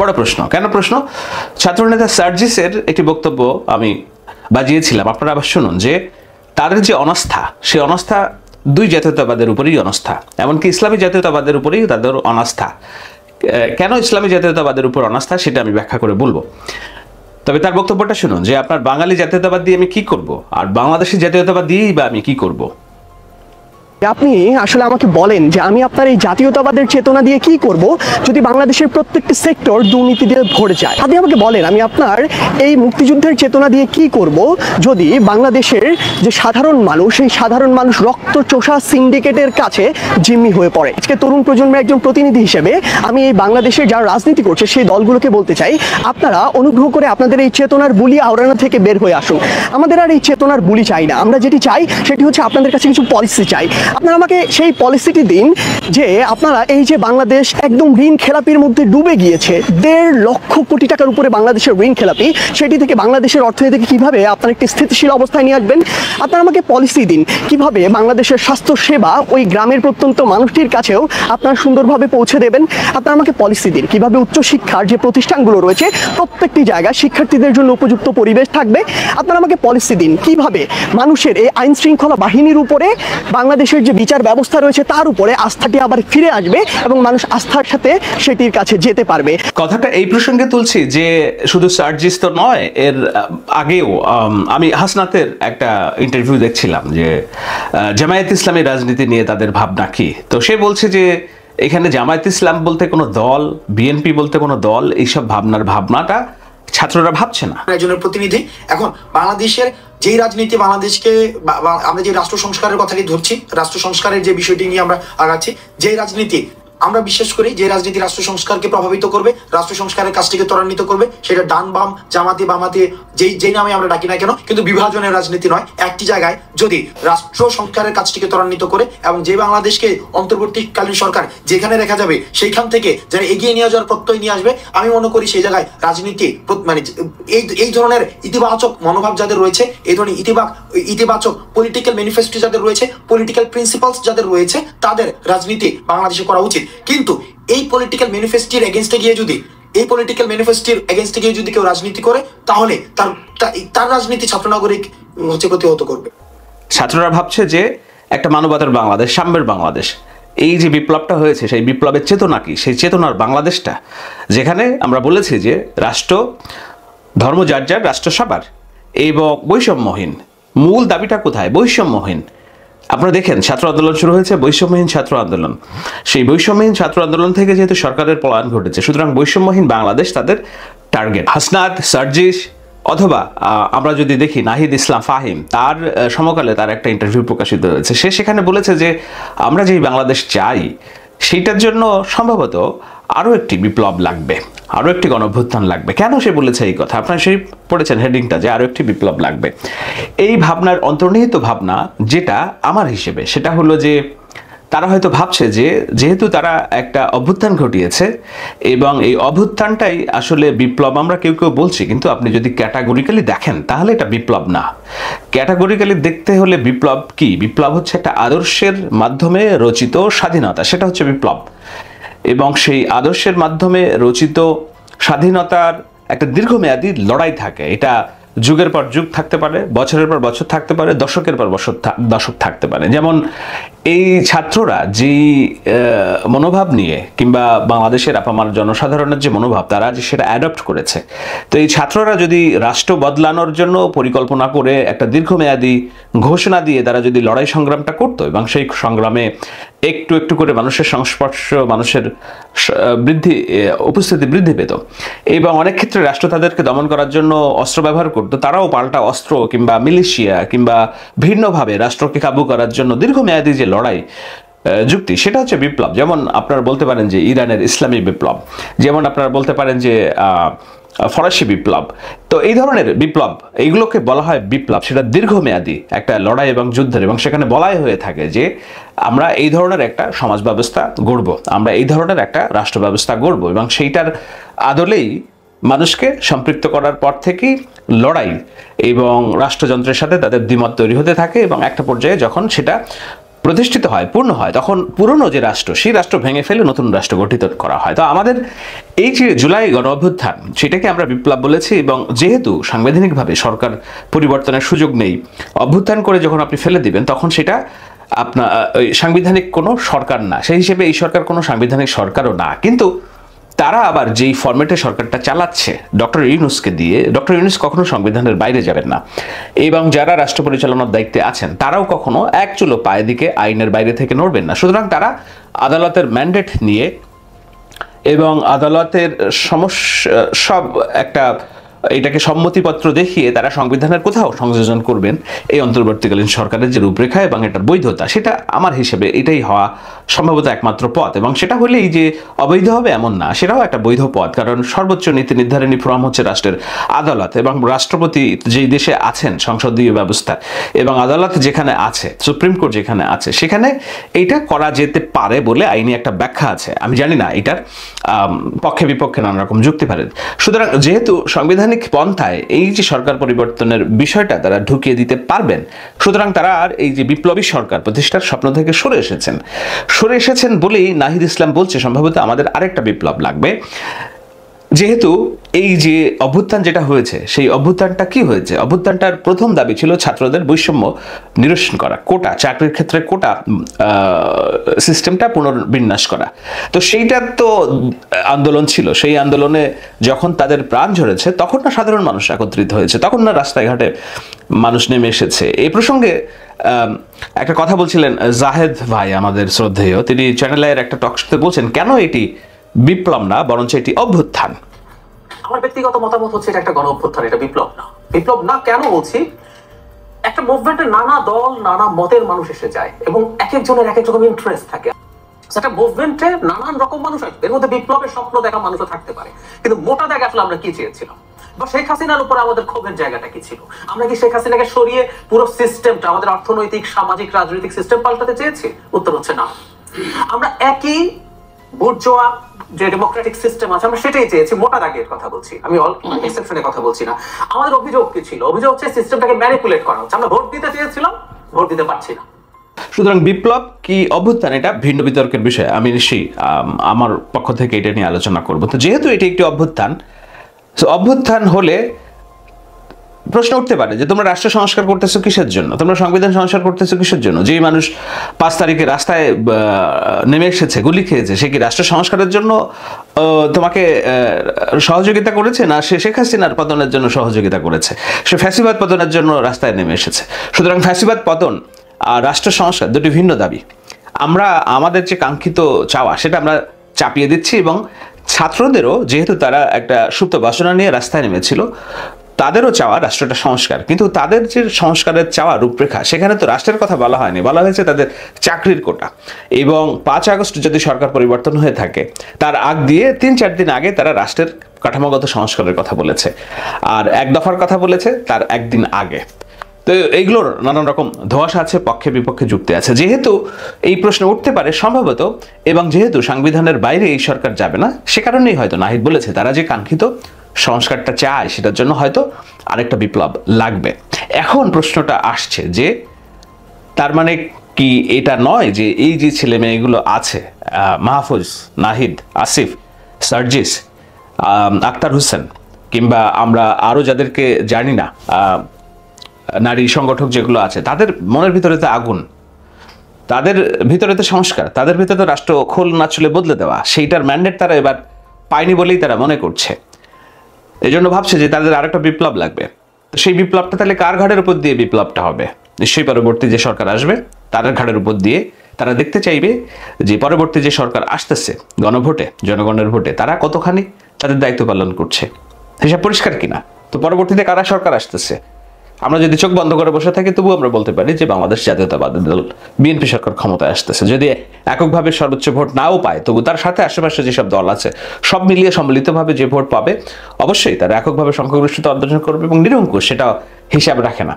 বড় প্রশ্ন কেন প্রশ্ন ছাত্রনেতা সার্জিসের একটি বক্তব্য আমি বাজিয়েছিলাম আপনারা আবার শুনুন যে তাদের যে অনাস্থা সেই অনাস্থা দুই জাতীয়তাবাদের উপরেই অনাস্থা এমনকি ইসলামী জাতীয়তাবাদের উপরেই তাদের অনাস্থা কেন ইসলামী জাতীয়তাবাদের উপর অনাস্থা সেটা আমি ব্যাখ্যা করে বলবো তবে তার বক্তব্যটা শুনুন যে আপনার বাঙালি জাতীয়তাবাদ দিয়ে আমি কি করব আর বাংলাদেশি জাতীয়তাবাদ দিয়েই বা আমি কি করব আপনি আসলে আমাকে বলেন যে আমি আপনার এই জাতীয়তাবাদের চেতনা দিয়ে কি করব যদি বাংলাদেশের প্রত্যেকটি সেক্টর দুর্নীতি দিয়ে ভরে যায় আপনি আমাকে বলেন আমি আপনার এই মুক্তিযুদ্ধের চেতনা দিয়ে কি করব যদি বাংলাদেশের যে সাধারণ মানুষ সেই সাধারণ মানুষ রক্ত চোষা সিন্ডিকেটের কাছে জিম্মি হয়ে পড়ে আজকে তরুণ প্রজন্মের একজন প্রতিনিধি হিসেবে আমি এই বাংলাদেশের যারা রাজনীতি করছে সেই দলগুলোকে বলতে চাই আপনারা অনুগ্রহ করে আপনাদের এই চেতনার বুলি আওড়ানো থেকে বের হয়ে আসুন আমাদের আর এই চেতনার বুলি চাই না আমরা যেটি চাই সেটি হচ্ছে আপনাদের কাছে কিছু পলিসি চাই আপনারা আমাকে সেই পলিসিটি দিন যে আপনারা এই যে বাংলাদেশ একদম ঋণ খেলাপির মধ্যে ডুবে গিয়েছে দেড় লক্ষ কোটি টাকার উপরে বাংলাদেশের ঋণ খেলাপি সেটি থেকে বাংলাদেশের অর্থনীতিকে কিভাবে আপনার একটি স্থিতিশীল অবস্থায় নিয়ে আসবেন আপনারা আমাকে পলিসি দিন কিভাবে বাংলাদেশের স্বাস্থ্য সেবা ওই গ্রামের প্রত্যন্ত মানুষটির কাছেও আপনারা সুন্দরভাবে পৌঁছে দেবেন আপনারা আমাকে পলিসি দিন কিভাবে উচ্চশিক্ষার যে প্রতিষ্ঠানগুলো রয়েছে প্রত্যেকটি জায়গায় শিক্ষার্থীদের জন্য উপযুক্ত পরিবেশ থাকবে আপনারা আমাকে পলিসি দিন কিভাবে মানুষের এই আইন শৃঙ্খলা বাহিনীর উপরে বাংলাদেশের যে বিচার ব্যবস্থা রয়েছে তার উপরে আস্থাটি আবার ফিরে আসবে এবং মানুষ আস্থার সাথে সেটির কাছে যেতে পারবে কথাটা এই প্রসঙ্গে তুলছি যে শুধু সার্জিস তো নয় এর আগেও আমি হাসনাতের একটা ইন্টারভিউ দেখছিলাম যে জামায়াত ইসলামী রাজনীতি নিয়ে তাদের ভাবনা কি তো সে বলছে যে এখানে জামায়াত ইসলাম বলতে কোনো দল বিএনপি বলতে কোনো দল এইসব ভাবনার ভাবনাটা ছাত্ররা ভাবছে না একজনের প্রতিনিধি এখন বাংলাদেশের যেই রাজনীতি বাংলাদেশকে আমরা যে রাষ্ট্র সংস্কারের কথাটি ধরছি রাষ্ট্র সংস্কারের যে বিষয়টি নিয়ে আমরা আগাচ্ছি যে রাজনীতি আমরা বিশ্বাস করি যে রাজনীতি রাষ্ট্র সংস্কারকে প্রভাবিত করবে রাষ্ট্র সংস্কারের কাজটিকে ত্বরান্বিত করবে সেটা ডান বাম জামাতি বামাতি যেই যেই নামে আমরা ডাকি না কেন কিন্তু বিভাজনের রাজনীতি নয় একটি জায়গায় যদি রাষ্ট্র সংস্কারের কাজটিকে ত্বরান্বিত করে এবং যে বাংলাদেশকে অন্তর্বর্তীকালীন সরকার যেখানে দেখা যাবে সেইখান থেকে যারা এগিয়ে নিয়ে যাওয়ার প্রত্যয় নিয়ে আসবে আমি মনে করি সেই জায়গায় রাজনীতি মানে এই এই ধরনের ইতিবাচক মনোভাব যাদের রয়েছে এই ধরনের ইতিবাক ইতিবাচক পলিটিক্যাল ম্যানিফেস্টো যাদের রয়েছে পলিটিক্যাল প্রিন্সিপালস যাদের রয়েছে তাদের রাজনীতি বাংলাদেশে করা উচিত কিন্তু এই পলিটিক্যাল ম্যানিফেস্টির এগেনস্টে গিয়ে যদি এই পলিটিক্যাল ম্যানিফেস্টির এগেনস্টে গিয়ে যদি কেউ রাজনীতি করে তাহলে তার তার রাজনীতি ছাত্র নাগরিক হচ্ছে প্রতিহত করবে ছাত্ররা ভাবছে যে একটা মানবতার বাংলাদেশ সাম্যের বাংলাদেশ এই যে বিপ্লবটা হয়েছে সেই বিপ্লবের চেতনা কি সেই চেতনার বাংলাদেশটা যেখানে আমরা বলেছি যে রাষ্ট্র ধর্ম যার যার রাষ্ট্র সবার এবং বৈষম্যহীন মূল দাবিটা কোথায় বৈষম্যহীন আপনারা দেখেন ছাত্র আন্দোলন শুরু হয়েছে বৈষম্যহীন ছাত্র আন্দোলন সেই বৈষম্যহীন ছাত্র আন্দোলন থেকে যেহেতু সরকারের পলায়ন ঘটেছে সুতরাং বৈষম্যহীন বাংলাদেশ তাদের টার্গেট হাসনাত সার্জিস অথবা আমরা যদি দেখি নাহিদ ইসলাম ফাহিম তার সমকালে তার একটা ইন্টারভিউ প্রকাশিত হয়েছে সে সেখানে বলেছে যে আমরা যেই বাংলাদেশ চাই সেইটার জন্য সম্ভবত আরও একটি বিপ্লব লাগবে আরও একটি গণভ্যুত্থান লাগবে কেন সে বলেছে এই কথা আপনার সেই পড়েছেন হেডিংটা যে আরও একটি বিপ্লব লাগবে এই ভাবনার অন্তর্নিহিত ভাবনা যেটা আমার হিসেবে সেটা হলো যে তারা হয়তো ভাবছে যে যেহেতু তারা একটা অভ্যুত্থান ঘটিয়েছে এবং এই অভ্যুত্থানটাই আসলে বিপ্লব আমরা কেউ কেউ বলছি কিন্তু আপনি যদি ক্যাটাগরিক্যালি দেখেন তাহলে এটা বিপ্লব না ক্যাটাগরিক্যালি দেখতে হলে বিপ্লব কি বিপ্লব হচ্ছে একটা আদর্শের মাধ্যমে রচিত স্বাধীনতা সেটা হচ্ছে বিপ্লব এবং সেই আদর্শের মাধ্যমে রচিত স্বাধীনতার একটা দীর্ঘমেয়াদী লড়াই থাকে এটা যুগের পর যুগ থাকতে পারে বছরের পর বছর থাকতে পারে দশকের পর বছর দশক থাকতে পারে যেমন এই ছাত্ররা যে মনোভাব নিয়ে কিংবা বাংলাদেশের আপামার জনসাধারণের যে মনোভাব তারা যে সেটা অ্যাডপ্ট করেছে তো এই ছাত্ররা যদি রাষ্ট্র বদলানোর জন্য পরিকল্পনা করে একটা দীর্ঘমেয়াদী ঘোষণা দিয়ে তারা যদি লড়াই সংগ্রামটা করতো এবং সেই সংগ্রামে একটু একটু করে মানুষের সংস্পর্শ মানুষের বৃদ্ধি উপস্থিতি বৃদ্ধি পেত এবং অনেক ক্ষেত্রে রাষ্ট্র তাদেরকে দমন করার জন্য অস্ত্র ব্যবহার করতো তারাও পাল্টা অস্ত্র কিংবা মিলিশিয়া কিংবা ভিন্নভাবে রাষ্ট্রকে কাবু করার জন্য দীর্ঘমেয়াদী যে লড়াই যুক্তি সেটা হচ্ছে বিপ্লব যেমন আপনারা বলতে পারেন যে ইরানের ইসলামী বিপ্লব যেমন আপনারা বলতে পারেন যে ফরাসি বিপ্লব তো এই ধরনের বিপ্লব এইগুলোকে বলা হয় বিপ্লব সেটা দীর্ঘমেয়াদী একটা লড়াই এবং যুদ্ধের এবং সেখানে বলাই হয়ে থাকে যে আমরা এই ধরনের একটা সমাজ ব্যবস্থা গড়ব আমরা এই ধরনের একটা রাষ্ট্র ব্যবস্থা গড়ব এবং সেইটার আদলেই মানুষকে সম্পৃক্ত করার পর থেকেই লড়াই এবং রাষ্ট্রযন্ত্রের সাথে তাদের দ্বিমত তৈরি হতে থাকে এবং একটা পর্যায়ে যখন সেটা প্রতিষ্ঠিত হয় পূর্ণ হয় তখন পুরনো যে রাষ্ট্র সেই রাষ্ট্র ভেঙে ফেলে নতুন রাষ্ট্র গঠিত করা হয় তো আমাদের এই যে জুলাই গণ অভ্যুত্থান সেটাকে আমরা বিপ্লব বলেছি এবং যেহেতু সাংবিধানিকভাবে সরকার পরিবর্তনের সুযোগ নেই অভ্যুত্থান করে যখন আপনি ফেলে দিবেন তখন সেটা আপনার সাংবিধানিক কোনো সরকার না সেই হিসেবে এই সরকার কোনো সাংবিধানিক সরকারও না কিন্তু তারা আবার যেই ফর্মেটে সরকারটা চালাচ্ছে ডক্টর ইউনুসকে দিয়ে ডক্টর ইউনুস কখনো সংবিধানের বাইরে যাবেন না এবং যারা রাষ্ট্র পরিচালনার দায়িত্বে আছেন তারাও কখনো এক চুলো পায়ে দিকে আইনের বাইরে থেকে নড়বেন না সুতরাং তারা আদালতের ম্যান্ডেট নিয়ে এবং আদালতের সমস্যা সব একটা এটাকে সম্মতিপত্র দেখিয়ে তারা সংবিধানের কোথাও সংযোজন করবেন এই অন্তর্বর্তীকালীন সরকারের যে রূপরেখা এবং এটার বৈধতা সেটা আমার হিসেবে এটাই হওয়া সম্ভবত একমাত্র পথ এবং সেটা হলেই যে অবৈধ হবে এমন না সেটাও একটা বৈধ পথ কারণ সর্বোচ্চ নীতি নির্ধারণী ফোরাম হচ্ছে রাষ্ট্রের আদালত এবং রাষ্ট্রপতি যেই দেশে আছেন সংসদীয় ব্যবস্থা এবং আদালত যেখানে আছে সুপ্রিম কোর্ট যেখানে আছে সেখানে এইটা করা যেতে পারে বলে আইনি একটা ব্যাখ্যা আছে আমি জানি না এটার পক্ষে বিপক্ষে নানা রকম যুক্তি পারেন সুতরাং যেহেতু সাংবিধানিক পন্থায় এই যে সরকার পরিবর্তনের বিষয়টা তারা ঢুকিয়ে দিতে পারবেন সুতরাং তারা আর এই যে বিপ্লবী সরকার প্রতিষ্ঠার স্বপ্ন থেকে সরে এসেছেন সরে এসেছেন বলেই নাহিদ ইসলাম বলছে সম্ভবত আমাদের আরেকটা বিপ্লব লাগবে যেহেতু এই যে অভ্যুত্থান যেটা হয়েছে সেই অভ্যুত্থানটা কি হয়েছে অভ্যুত্থানটার প্রথম দাবি ছিল ছাত্রদের বৈষম্য নিরসন করা কোটা চাকরির ক্ষেত্রে কোটা সিস্টেমটা পুনর্বিন্যাস করা তো সেইটার তো আন্দোলন ছিল সেই আন্দোলনে যখন তাদের প্রাণ ঝরেছে তখন না সাধারণ মানুষ একত্রিত হয়েছে তখন না রাস্তাঘাটে মানুষ নেমে এসেছে এই প্রসঙ্গে একটা কথা বলছিলেন জাহেদ ভাই আমাদের শ্রদ্ধেয় তিনি চ্যানেলের একটা টক শুতে বলছেন কেন এটি বিপ্লব না বরঞ্চ এটি অভ্যুত্থান আমার ব্যক্তিগত মতামত হচ্ছে এটা একটা গণ অভ্যুত্থান এটা বিপ্লব না বিপ্লব না কেন বলছি একটা মুভমেন্টে নানা দল নানা মতের মানুষ এসে যায় এবং এক একজনের এক এক রকম ইন্টারেস্ট থাকে একটা মুভমেন্টে নানান রকম মানুষ আসবে এর মধ্যে বিপ্লবের স্বপ্ন দেখা মানুষও থাকতে পারে কিন্তু মোটা দেখা আসলে আমরা কি চেয়েছিলাম বা শেখ হাসিনার উপরে আমাদের ক্ষোভের জায়গাটা কি ছিল আমরা কি শেখ হাসিনাকে সরিয়ে পুরো সিস্টেমটা আমাদের অর্থনৈতিক সামাজিক রাজনৈতিক সিস্টেম পাল্টাতে চেয়েছি উত্তর হচ্ছে না আমরা একই বুর্জোয়া যে ডেমোক্রেটিক সিস্টেম আছে আমরা সেটাই চেয়েছি মোটা দাগের কথা বলছি আমি অল এক্সেপশনের কথা বলছি না আমাদের অভিযোগ কি ছিল অভিযোগ হচ্ছে সিস্টেমটাকে ম্যানিপুলেট করা হচ্ছে আমরা ভোট দিতে চেয়েছিলাম ভোট দিতে পারছি না সুতরাং বিপ্লব কি অভ্যুত্থান এটা ভিন্ন বিতর্কের বিষয় আমি নিশ্চয়ই আমার পক্ষ থেকে এটা নিয়ে আলোচনা করব তো যেহেতু এটি একটি অভ্যুত্থান অভ্যুত্থান হলে প্রশ্ন উঠতে পারে যে তোমরা রাষ্ট্র সংস্কার করতেছো কিসের জন্য তোমরা সংবিধান সংস্কার করতেছো কিসের জন্য যেই মানুষ পাঁচ তারিখে রাস্তায় নেমে এসেছে গুলি খেয়েছে সে কি রাষ্ট্র সংস্কারের জন্য তোমাকে সহযোগিতা করেছে না সে শেখ হাসিনার পতনের জন্য সহযোগিতা করেছে সে ফ্যাসিবাদ পতনের জন্য রাস্তায় নেমে এসেছে সুতরাং ফ্যাসিবাদ পতন আর রাষ্ট্র সংস্কার দুটি ভিন্ন দাবি আমরা আমাদের যে কাঙ্ক্ষিত চাওয়া সেটা আমরা চাপিয়ে দিচ্ছি এবং ছাত্রদেরও যেহেতু তারা একটা সুপ্ত বাসনা নিয়ে রাস্তায় নেমেছিল তাদেরও চাওয়া রাষ্ট্রটা সংস্কার কিন্তু তাদের যে সংস্কারের চাওয়া রূপরেখা সেখানে তো রাষ্ট্রের কথা বলা হয়নি বলা হয়েছে তাদের চাকরির কোটা এবং পাঁচ আগস্ট যদি সরকার পরিবর্তন হয়ে থাকে তার আগ দিয়ে তিন চার দিন আগে তারা রাষ্ট্রের কাঠামোগত সংস্কারের কথা বলেছে আর এক দফার কথা বলেছে তার একদিন আগে তো এইগুলোর নানান রকম ধোয়াশা আছে পক্ষে বিপক্ষে যুক্তি আছে যেহেতু এই প্রশ্ন উঠতে পারে সম্ভবত এবং যেহেতু সংবিধানের বাইরে এই সরকার যাবে না সে কারণেই হয়তো নাহিদ বলেছে তারা যে কাঙ্ক্ষিত সংস্কারটা চায় সেটার জন্য হয়তো আরেকটা বিপ্লব লাগবে এখন প্রশ্নটা আসছে যে তার মানে কি এটা নয় যে এই যে ছেলে মেয়েগুলো আছে মাহফুজ নাহিদ আসিফ সার্জিস আক্তার হোসেন কিংবা আমরা আরও যাদেরকে জানি না নারী সংগঠক যেগুলো আছে তাদের মনের ভিতরে তো আগুন তাদের ভিতরে তো সংস্কার তাদের ভিতরে তো রাষ্ট্র খোল না চলে বদলে দেওয়া সেইটার ম্যান্ডেট তারা এবার পায়নি বলেই তারা মনে করছে এই জন্য ভাবছে যে তাদের আরেকটা বিপ্লব লাগবে তো সেই বিপ্লবটা তাহলে কার ঘাড়ের উপর দিয়ে বিপ্লবটা হবে নিশ্চয়ই পরবর্তী যে সরকার আসবে তাদের ঘাড়ের উপর দিয়ে তারা দেখতে চাইবে যে পরবর্তী যে সরকার আসতেছে গণভোটে জনগণের ভোটে তারা কতখানি তাদের দায়িত্ব পালন করছে হিসাব পরিষ্কার কিনা তো পরবর্তীতে কারা সরকার আসতেছে আমরা যদি চোখ বন্ধ করে বসে থাকি তবু আমরা বলতে পারি যে বাংলাদেশ জাতীয়তাবাদী দল বিএনপি সরকার ক্ষমতায় আসতেছে যদি এককভাবে সর্বোচ্চ ভোট নাও পায় তবু তার সাথে আশেপাশে যেসব দল আছে সব মিলিয়ে সম্মিলিতভাবে যে ভোট পাবে অবশ্যই তারা এককভাবে সংখ্যাগরিষ্ঠতা অর্জন করবে এবং নিরঙ্কুশ সেটা হিসাব রাখে না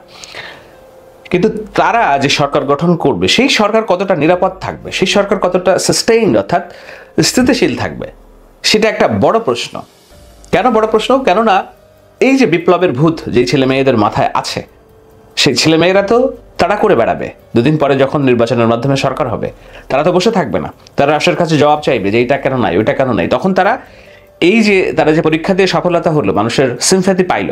কিন্তু তারা যে সরকার গঠন করবে সেই সরকার কতটা নিরাপদ থাকবে সেই সরকার কতটা সাস্টেইন অর্থাৎ স্থিতিশীল থাকবে সেটা একটা বড় প্রশ্ন কেন বড় প্রশ্ন কেননা এই যে বিপ্লবের ভূত যে ছেলে মেয়েদের মাথায় আছে সেই ছেলে মেয়েরা তো তারা করে বেড়াবে দুদিন পরে যখন নির্বাচনের মাধ্যমে সরকার হবে তারা তো বসে থাকবে না তারা রাষ্ট্রের কাছে জবাব চাইবে যে এটা কেন নাই ওইটা কেন নাই তখন তারা এই যে তারা যে পরীক্ষা দিয়ে সফলতা হলো মানুষের সিম্প্যাথি পাইল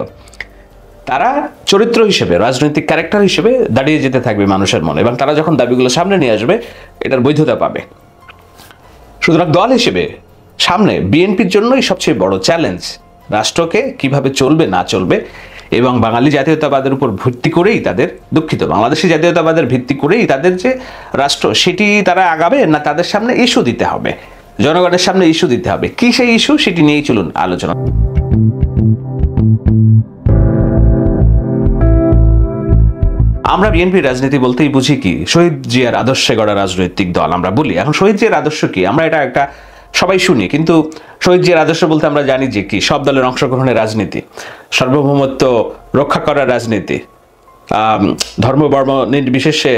তারা চরিত্র হিসেবে রাজনৈতিক ক্যারেক্টার হিসেবে দাঁড়িয়ে যেতে থাকবে মানুষের মনে এবং তারা যখন দাবিগুলো সামনে নিয়ে আসবে এটার বৈধতা পাবে সুতরাং দল হিসেবে সামনে বিএনপির জন্যই সবচেয়ে বড় চ্যালেঞ্জ রাষ্ট্রকে কিভাবে চলবে না চলবে এবং বাঙালি জাতীয়তাবাদের উপর ভিত্তি করেই তাদের দুঃখিত বাংলাদেশি জাতীয়তাবাদের ভিত্তি করেই তাদের যে রাষ্ট্র সেটি তারা আগাবে না তাদের সামনে ইস্যু দিতে হবে জনগণের সামনে ইস্যু দিতে হবে কি সেই ইস্যু সেটি নিয়েই চলুন আলোচনা আমরা বিএনপি রাজনীতি বলতেই বুঝি কি শহীদ জিয়ার আদর্শে গড়া রাজনৈতিক দল আমরা বলি এখন শহীদ জিয়ার আদর্শ কি আমরা এটা একটা সবাই শুনি কিন্তু শহীদ জিয়ার আদর্শ বলতে আমরা জানি যে কি সব দলের অংশগ্রহণের রাজনীতি সার্বভৌমত্ব রক্ষা করার রাজনীতি ধর্ম বর্ম নির্বিশেষে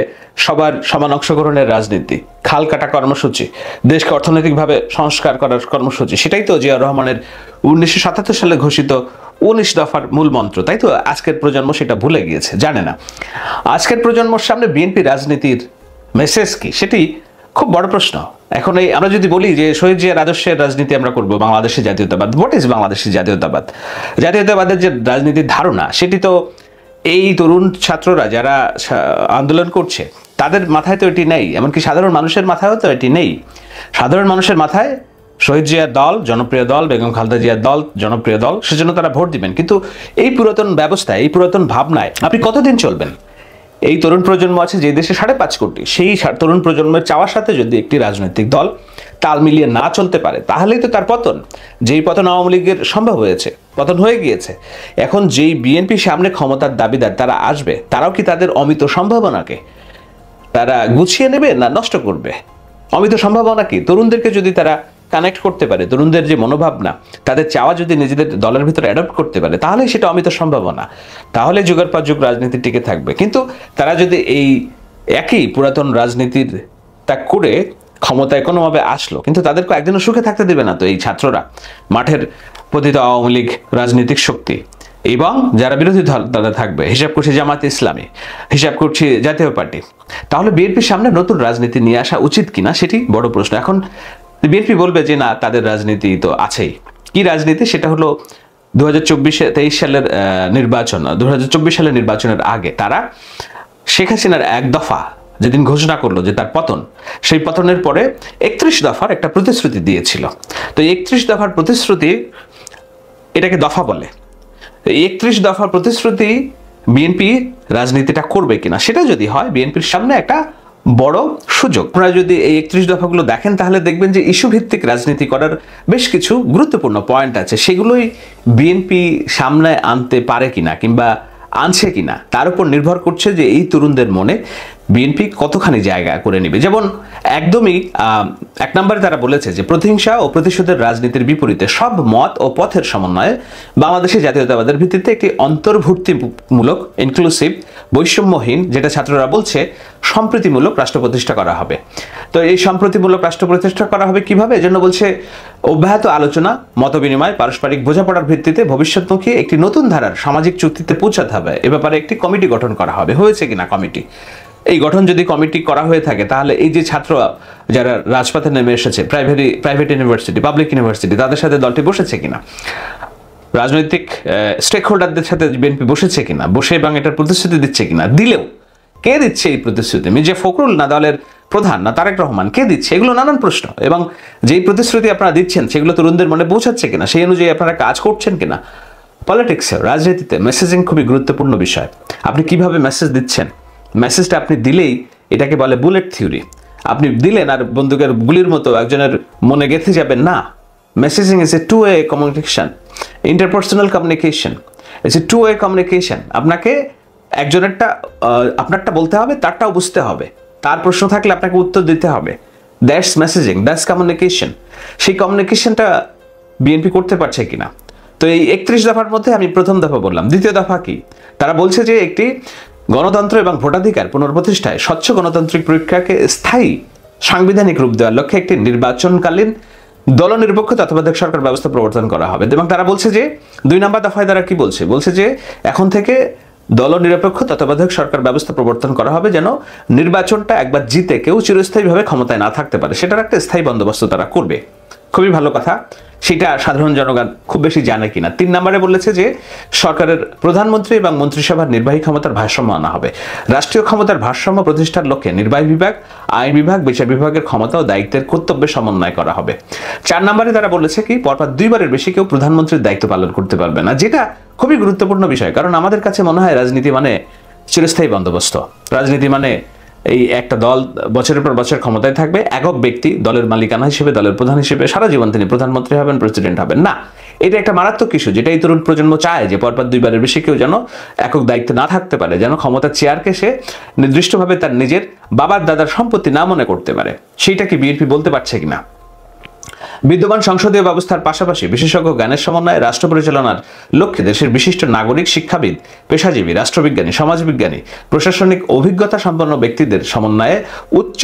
সবার সমান অংশগ্রহণের রাজনীতি খাল কাটা কর্মসূচি দেশকে অর্থনৈতিকভাবে সংস্কার করার কর্মসূচি সেটাই তো জিয়া রহমানের উনিশশো সাতাত্তর সালে ঘোষিত উনিশ দফার মূল মন্ত্র তাই তো আজকের প্রজন্ম সেটা ভুলে গিয়েছে জানে না আজকের প্রজন্মর সামনে বিএনপি রাজনীতির মেসেজ কি সেটি খুব বড় প্রশ্ন এখন এই আমরা যদি বলি যে শহীদ জিয়ার আদর্শের রাজনীতি আমরা করব বাংলাদেশের জাতীয়তাবাদ হোয়াট ইজ বাংলাদেশের জাতীয়তাবাদ জাতীয়তাবাদের যে রাজনীতির ধারণা সেটি তো এই তরুণ ছাত্ররা যারা আন্দোলন করছে তাদের মাথায় তো এটি নেই এমনকি সাধারণ মানুষের মাথায়ও তো এটি নেই সাধারণ মানুষের মাথায় শহীদ জিয়ার দল জনপ্রিয় দল বেগম খালদা জিয়ার দল জনপ্রিয় দল সেজন্য তারা ভোট দিবেন কিন্তু এই পুরাতন ব্যবস্থায় এই পুরাতন ভাবনায় আপনি কতদিন চলবেন এই তরুণ প্রজন্ম আছে যে দেশে সাড়ে পাঁচ কোটি সেই তরুণ প্রজন্মের চাওয়ার সাথে যদি একটি রাজনৈতিক দল তাল মিলিয়ে না চলতে পারে তাহলেই তো তার পতন যেই পতন আওয়ামী লীগের সম্ভব হয়েছে পতন হয়ে গিয়েছে এখন যেই বিএনপি সামনে ক্ষমতার দাবিদার তারা আসবে তারাও কি তাদের অমিত সম্ভাবনাকে তারা গুছিয়ে নেবে না নষ্ট করবে অমিত সম্ভাবনা কি তরুণদেরকে যদি তারা কানেক্ট করতে পারে তরুণদের যে মনোভাবনা তাদের চাওয়া যদি নিজেদের দলের ভিতরে অ্যাডপ্ট করতে পারে তাহলে সেটা অমিত সম্ভাবনা তাহলে যুগের পর যুগ রাজনীতি টিকে থাকবে কিন্তু তারা যদি এই একই পুরাতন রাজনীতির তা করে ক্ষমতায় কোনোভাবে আসলো কিন্তু তাদেরকে একদিনও সুখে থাকতে দেবে না তো এই ছাত্ররা মাঠের পতিত আওয়ামী লীগ রাজনৈতিক শক্তি এবং যারা বিরোধী দল তারা থাকবে হিসাব করছে জামাত ইসলামী হিসাব করছে জাতীয় পার্টি তাহলে বিএনপির সামনে নতুন রাজনীতি নিয়ে আসা উচিত কিনা সেটি বড় প্রশ্ন এখন বিএনপি বলবে যে না তাদের রাজনীতি তো আছেই কি রাজনীতি সেটা হলো দু হাজার সালের নির্বাচন দু সালের নির্বাচনের আগে তারা শেখ হাসিনার এক দফা যেদিন ঘোষণা করলো যে তার পতন সেই পতনের পরে একত্রিশ দফার একটা প্রতিশ্রুতি দিয়েছিল তো একত্রিশ দফার প্রতিশ্রুতি এটাকে দফা বলে একত্রিশ দফার প্রতিশ্রুতি বিএনপি রাজনীতিটা করবে কিনা সেটা যদি হয় বিএনপির সামনে একটা বড় সুযোগ আপনারা যদি এই একত্রিশ দফাগুলো দেখেন তাহলে দেখবেন যে ইস্যু ভিত্তিক রাজনীতি করার বেশ কিছু গুরুত্বপূর্ণ পয়েন্ট আছে সেগুলোই বিএনপি সামনে আনতে পারে কিনা কিংবা আনছে কিনা তার উপর নির্ভর করছে যে এই তরুণদের মনে বিএনপি কতখানি জায়গা করে নেবে যেমন একদমই এক নম্বরে তারা বলেছে যে প্রতিহিংসা ও প্রতিশোধের রাজনীতির বিপরীতে সব মত ও পথের সমন্বয়ে বাংলাদেশে জাতীয়তাবাদের ভিত্তিতে একটি অন্তর্ভুক্তিমূলক ইনক্লুসিভ বৈষম্যহীন যেটা ছাত্ররা বলছে সম্প্রীতিমূলক রাষ্ট্র প্রতিষ্ঠা করা হবে তো এই সম্প্রীতিমূলক রাষ্ট্র প্রতিষ্ঠা করা হবে কিভাবে এজন্য বলছে অব্যাহত আলোচনা মত বিনিময় পারস্পরিক বোঝাপড়ার ভিত্তিতে ভবিষ্যৎমুখী একটি নতুন ধারার সামাজিক চুক্তিতে পৌঁছাতে হবে এ ব্যাপারে একটি কমিটি গঠন করা হবে হয়েছে কিনা কমিটি এই গঠন যদি কমিটি করা হয়ে থাকে তাহলে এই যে ছাত্র যারা রাজপথে নেমে এসেছে private private university public university তাদের সাথে দলটি বসেছে কিনা রাজনৈতিক স্টেক হোল্ডারদের সাথে বিএনপি বসেছে কিনা বসে এবং এটার প্রতিশ্রুতি দিচ্ছে কিনা দিলেও কে দিচ্ছে এই প্রতিশ্রুতি যে ফখরুল না দলের প্রধান না তারেক রহমান কে দিচ্ছে এগুলো নানান প্রশ্ন এবং যেই প্রতিশ্রুতি আপনারা দিচ্ছেন সেগুলো তরুণদের মনে পৌঁছাচ্ছে কিনা সেই অনুযায়ী আপনারা কাজ করছেন কিনা পলিটিক্সে রাজনীতিতে মেসেজিং খুবই গুরুত্বপূর্ণ বিষয় আপনি কিভাবে মেসেজ দিচ্ছেন মেসেজটা আপনি দিলেই এটাকে বলে বুলেট থিওরি আপনি দিলেন আর বন্দুকের গুলির মতো একজনের মনে গেঁথে যাবেন না messaging is a two way communication interpersonal communication is a two way communication আপনাকে একজনেরটা আপনারটা বলতে হবে তারটাও বুঝতে হবে তার প্রশ্ন থাকলে আপনাকে উত্তর দিতে হবে দ্যাটস মেসেজিং দ্যাটস কমিউনিকেশন সেই কমিউনিকেশনটা বিএনপি করতে পারছে কিনা তো এই একত্রিশ দফার মধ্যে আমি প্রথম দফা বললাম দ্বিতীয় দফা কি তারা বলছে যে একটি গণতন্ত্র এবং ভোটাধিকার পুনর্প্রতিষ্ঠায় স্বচ্ছ গণতান্ত্রিক প্রক্রিয়াকে স্থায়ী সাংবিধানিক রূপ দেওয়ার লক্ষ্যে একটি নির্বাচনকালীন দলনিরপেক্ষ তত্ত্বাবধায়ক সরকার ব্যবস্থা প্রবর্তন করা হবে এবং তারা বলছে যে দুই নম্বর দফায় তারা কি বলছে বলছে যে এখন থেকে দলনিরপেক্ষ তত্ত্বাবধায়ক সরকার ব্যবস্থা প্রবর্তন করা হবে যেন নির্বাচনটা একবার জিতে কেউ চিরস্থায়ীভাবে ক্ষমতায় না থাকতে পারে সেটার একটা স্থায়ী বন্দোবস্ত তারা করবে খুবই ভালো কথা সেটা সাধারণ জনগণ খুব বেশি জানে কিনা তিন নম্বরে বলেছে যে সরকারের প্রধানমন্ত্রী এবং মন্ত্রিসভার নির্বাহী ক্ষমতার ভারসাম্য আনা হবে রাষ্ট্রীয় ক্ষমতার ভারসাম্য প্রতিষ্ঠার লক্ষ্যে নির্বাহী বিভাগ আইন বিভাগ বিচার বিভাগের ক্ষমতা ও দায়িত্বের কর্তব্যে সমন্বয় করা হবে চার নম্বরে তারা বলেছে কি পরপর দুইবারের বেশি কেউ প্রধানমন্ত্রীর দায়িত্ব পালন করতে পারবে না যেটা খুবই গুরুত্বপূর্ণ বিষয় কারণ আমাদের কাছে মনে হয় রাজনীতি মানে চিরস্থায়ী বন্দোবস্ত রাজনীতি মানে এই একটা দল বছরের পর বছর ক্ষমতায় থাকবে একক ব্যক্তি দলের মালিকানা হিসেবে দলের প্রধান হিসেবে সারা জীবন তিনি প্রধানমন্ত্রী হবেন প্রেসিডেন্ট হবেন না এটা একটা মারাত্মক ইস্যু যেটা এই তরুণ প্রজন্ম চায় যে পরপর দুইবারের বেশি কেউ যেন একক দায়িত্বে না থাকতে পারে যেন ক্ষমতার চেয়ারকে সে নির্দিষ্টভাবে তার নিজের বাবার দাদার সম্পত্তি না মনে করতে পারে সেইটা কি বিএনপি বলতে পারছে কিনা বিদ্যমান সংসদীয় ব্যবস্থার পাশাপাশি বিশেষজ্ঞ জ্ঞানের সমন্বয়ে রাষ্ট্র পরিচালনার লক্ষ্যে দেশের বিশিষ্ট নাগরিক শিক্ষাবিদ পেশাজীবী রাষ্ট্রবিজ্ঞানী সমাজবিজ্ঞানী প্রশাসনিক অভিজ্ঞতা সম্পন্ন ব্যক্তিদের সমন্বয়ে উচ্চ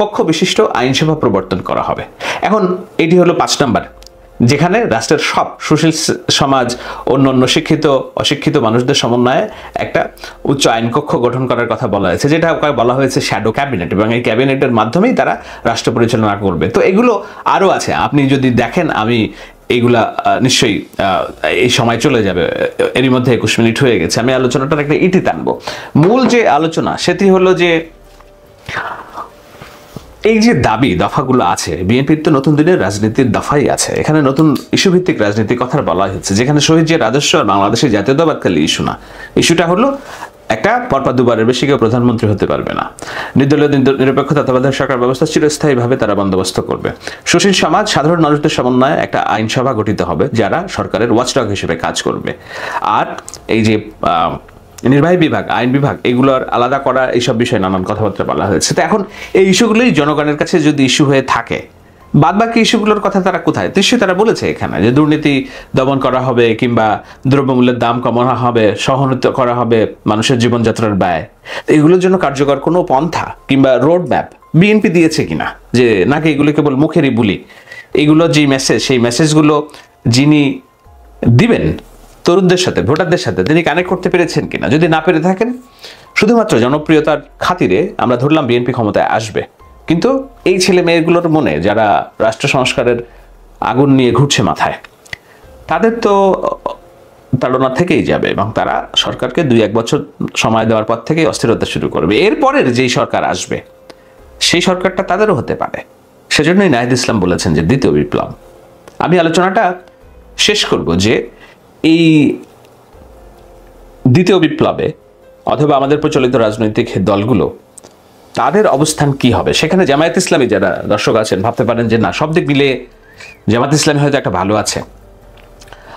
কক্ষ বিশিষ্ট আইনসভা প্রবর্তন করা হবে এখন এটি হলো পাঁচ নম্বর যেখানে রাষ্ট্রের সব সুশীল সমাজ অন্য অন্য শিক্ষিত অশিক্ষিত মানুষদের সমন্বয়ে একটা উচ্চ আইন কক্ষ গঠন করার কথা বলা হয়েছে যেটা বলা হয়েছে শ্যাডো ক্যাবিনেট এবং এই ক্যাবিনেটের মাধ্যমেই তারা রাষ্ট্র পরিচালনা করবে তো এগুলো আরও আছে আপনি যদি দেখেন আমি এইগুলা নিশ্চয়ই এই সময় চলে যাবে এরই মধ্যে একুশ মিনিট হয়ে গেছে আমি আলোচনাটার একটা ইটি টানবো মূল যে আলোচনা সেটি হলো যে এই যে দাবি দফাগুলো আছে বিএনপির তো নতুন দিনের রাজনীতির দফাই আছে এখানে নতুন ইস্যু ভিত্তিক রাজনীতির কথা বলা হচ্ছে যেখানে শহীদ যে রাজস্ব আর বাংলাদেশের খালি ইস্যু না ইস্যুটা হলো একটা পরপর দুবারের বেশি কেউ প্রধানমন্ত্রী হতে পারবে না নির্দলীয় নিরপেক্ষ তত্ত্বাবধায়ক সরকার ব্যবস্থা চিরস্থায়ীভাবে তারা বন্দোবস্ত করবে সুশীল সমাজ সাধারণ মানুষদের সমন্বয়ে একটা আইনসভা গঠিত হবে যারা সরকারের ওয়াচডগ হিসেবে কাজ করবে আর এই যে নির্বাহী বিভাগ আইন বিভাগ এগুলোর আলাদা করা এইসব বিষয়ে নানান কথাবার্তা বলা হয়েছে তো এখন এই ইস্যুগুলোই জনগণের কাছে যদি ইস্যু হয়ে থাকে বাদবাকি ইস্যুগুলোর কথা তারা কোথায় নিশ্চয়ই তারা বলেছে এখানে যে দুর্নীতি দমন করা হবে কিংবা দ্রব্যমূল্যের দাম কমানো হবে সহনত করা হবে মানুষের জীবনযাত্রার ব্যয় এগুলোর জন্য কার্যকর কোনো পন্থা কিংবা রোড ম্যাপ বিএনপি দিয়েছে কিনা যে নাকি এগুলো কেবল মুখেরই বুলি এগুলো যে মেসেজ সেই মেসেজগুলো যিনি দিবেন তরুণদের সাথে ভোটারদের সাথে তিনি কানেক্ট করতে পেরেছেন কিনা যদি না পেরে থাকেন শুধুমাত্র জনপ্রিয়তার খাতিরে আমরা ধরলাম বিএনপি ক্ষমতায় আসবে কিন্তু এই ছেলে মেয়েগুলোর মনে যারা রাষ্ট্র সংস্কারের আগুন নিয়ে ঘুরছে মাথায় তাদের তো তাড়না থেকেই যাবে এবং তারা সরকারকে দুই এক বছর সময় দেওয়ার পর থেকেই অস্থিরতা শুরু করবে এরপরের যেই সরকার আসবে সেই সরকারটা তাদেরও হতে পারে সেজন্যই নাহিদ ইসলাম বলেছেন যে দ্বিতীয় বিপ্লব আমি আলোচনাটা শেষ করব যে এই দ্বিতীয় বিপ্লবে অথবা আমাদের প্রচলিত রাজনৈতিক দলগুলো তাদের অবস্থান কি হবে সেখানে জামায়াত ইসলামী যারা দর্শক আছেন ভাবতে পারেন যে না সব দিক মিলে জামাত ইসলামী হয়তো একটা ভালো আছে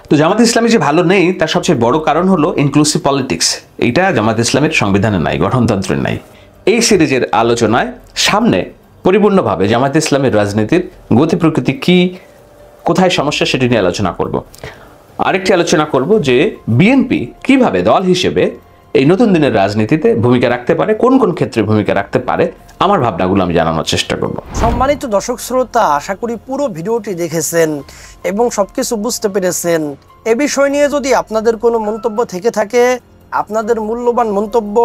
তো জামাত ইসলামী যে ভালো নেই তার সবচেয়ে বড় কারণ হলো ইনক্লুসিভ পলিটিক্স এইটা জামাত ইসলামের সংবিধানে নাই গঠনতন্ত্রের নাই এই সিরিজের আলোচনায় সামনে পরিপূর্ণভাবে জামাত ইসলামের রাজনীতির গতি প্রকৃতি কি কোথায় সমস্যা সেটি নিয়ে আলোচনা করব আরেকটি আলোচনা করব যে বিএনপি কিভাবে দল হিসেবে এই নতুন দিনের রাজনীতিতে ভূমিকা রাখতে পারে কোন কোন ক্ষেত্রে ভূমিকা রাখতে পারে আমার ভাবনাগুলো আমি জানানোর চেষ্টা করব সম্মানিত দর্শক শ্রোতা আশা করি পুরো ভিডিওটি দেখেছেন এবং সবকিছু বুঝতে পেরেছেন এ বিষয় নিয়ে যদি আপনাদের কোনো মন্তব্য থেকে থাকে আপনাদের মূল্যবান মন্তব্য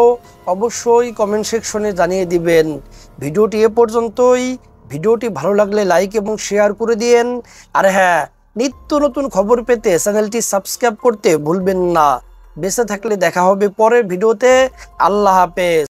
অবশ্যই কমেন্ট সেকশনে জানিয়ে দিবেন ভিডিওটি এ পর্যন্তই ভিডিওটি ভালো লাগলে লাইক এবং শেয়ার করে দিন আর হ্যাঁ নিত্য নতুন খবর পেতে চ্যানেলটি সাবস্ক্রাইব করতে ভুলবেন না বেঁচে থাকলে দেখা হবে পরের ভিডিওতে আল্লাহ হাফেজ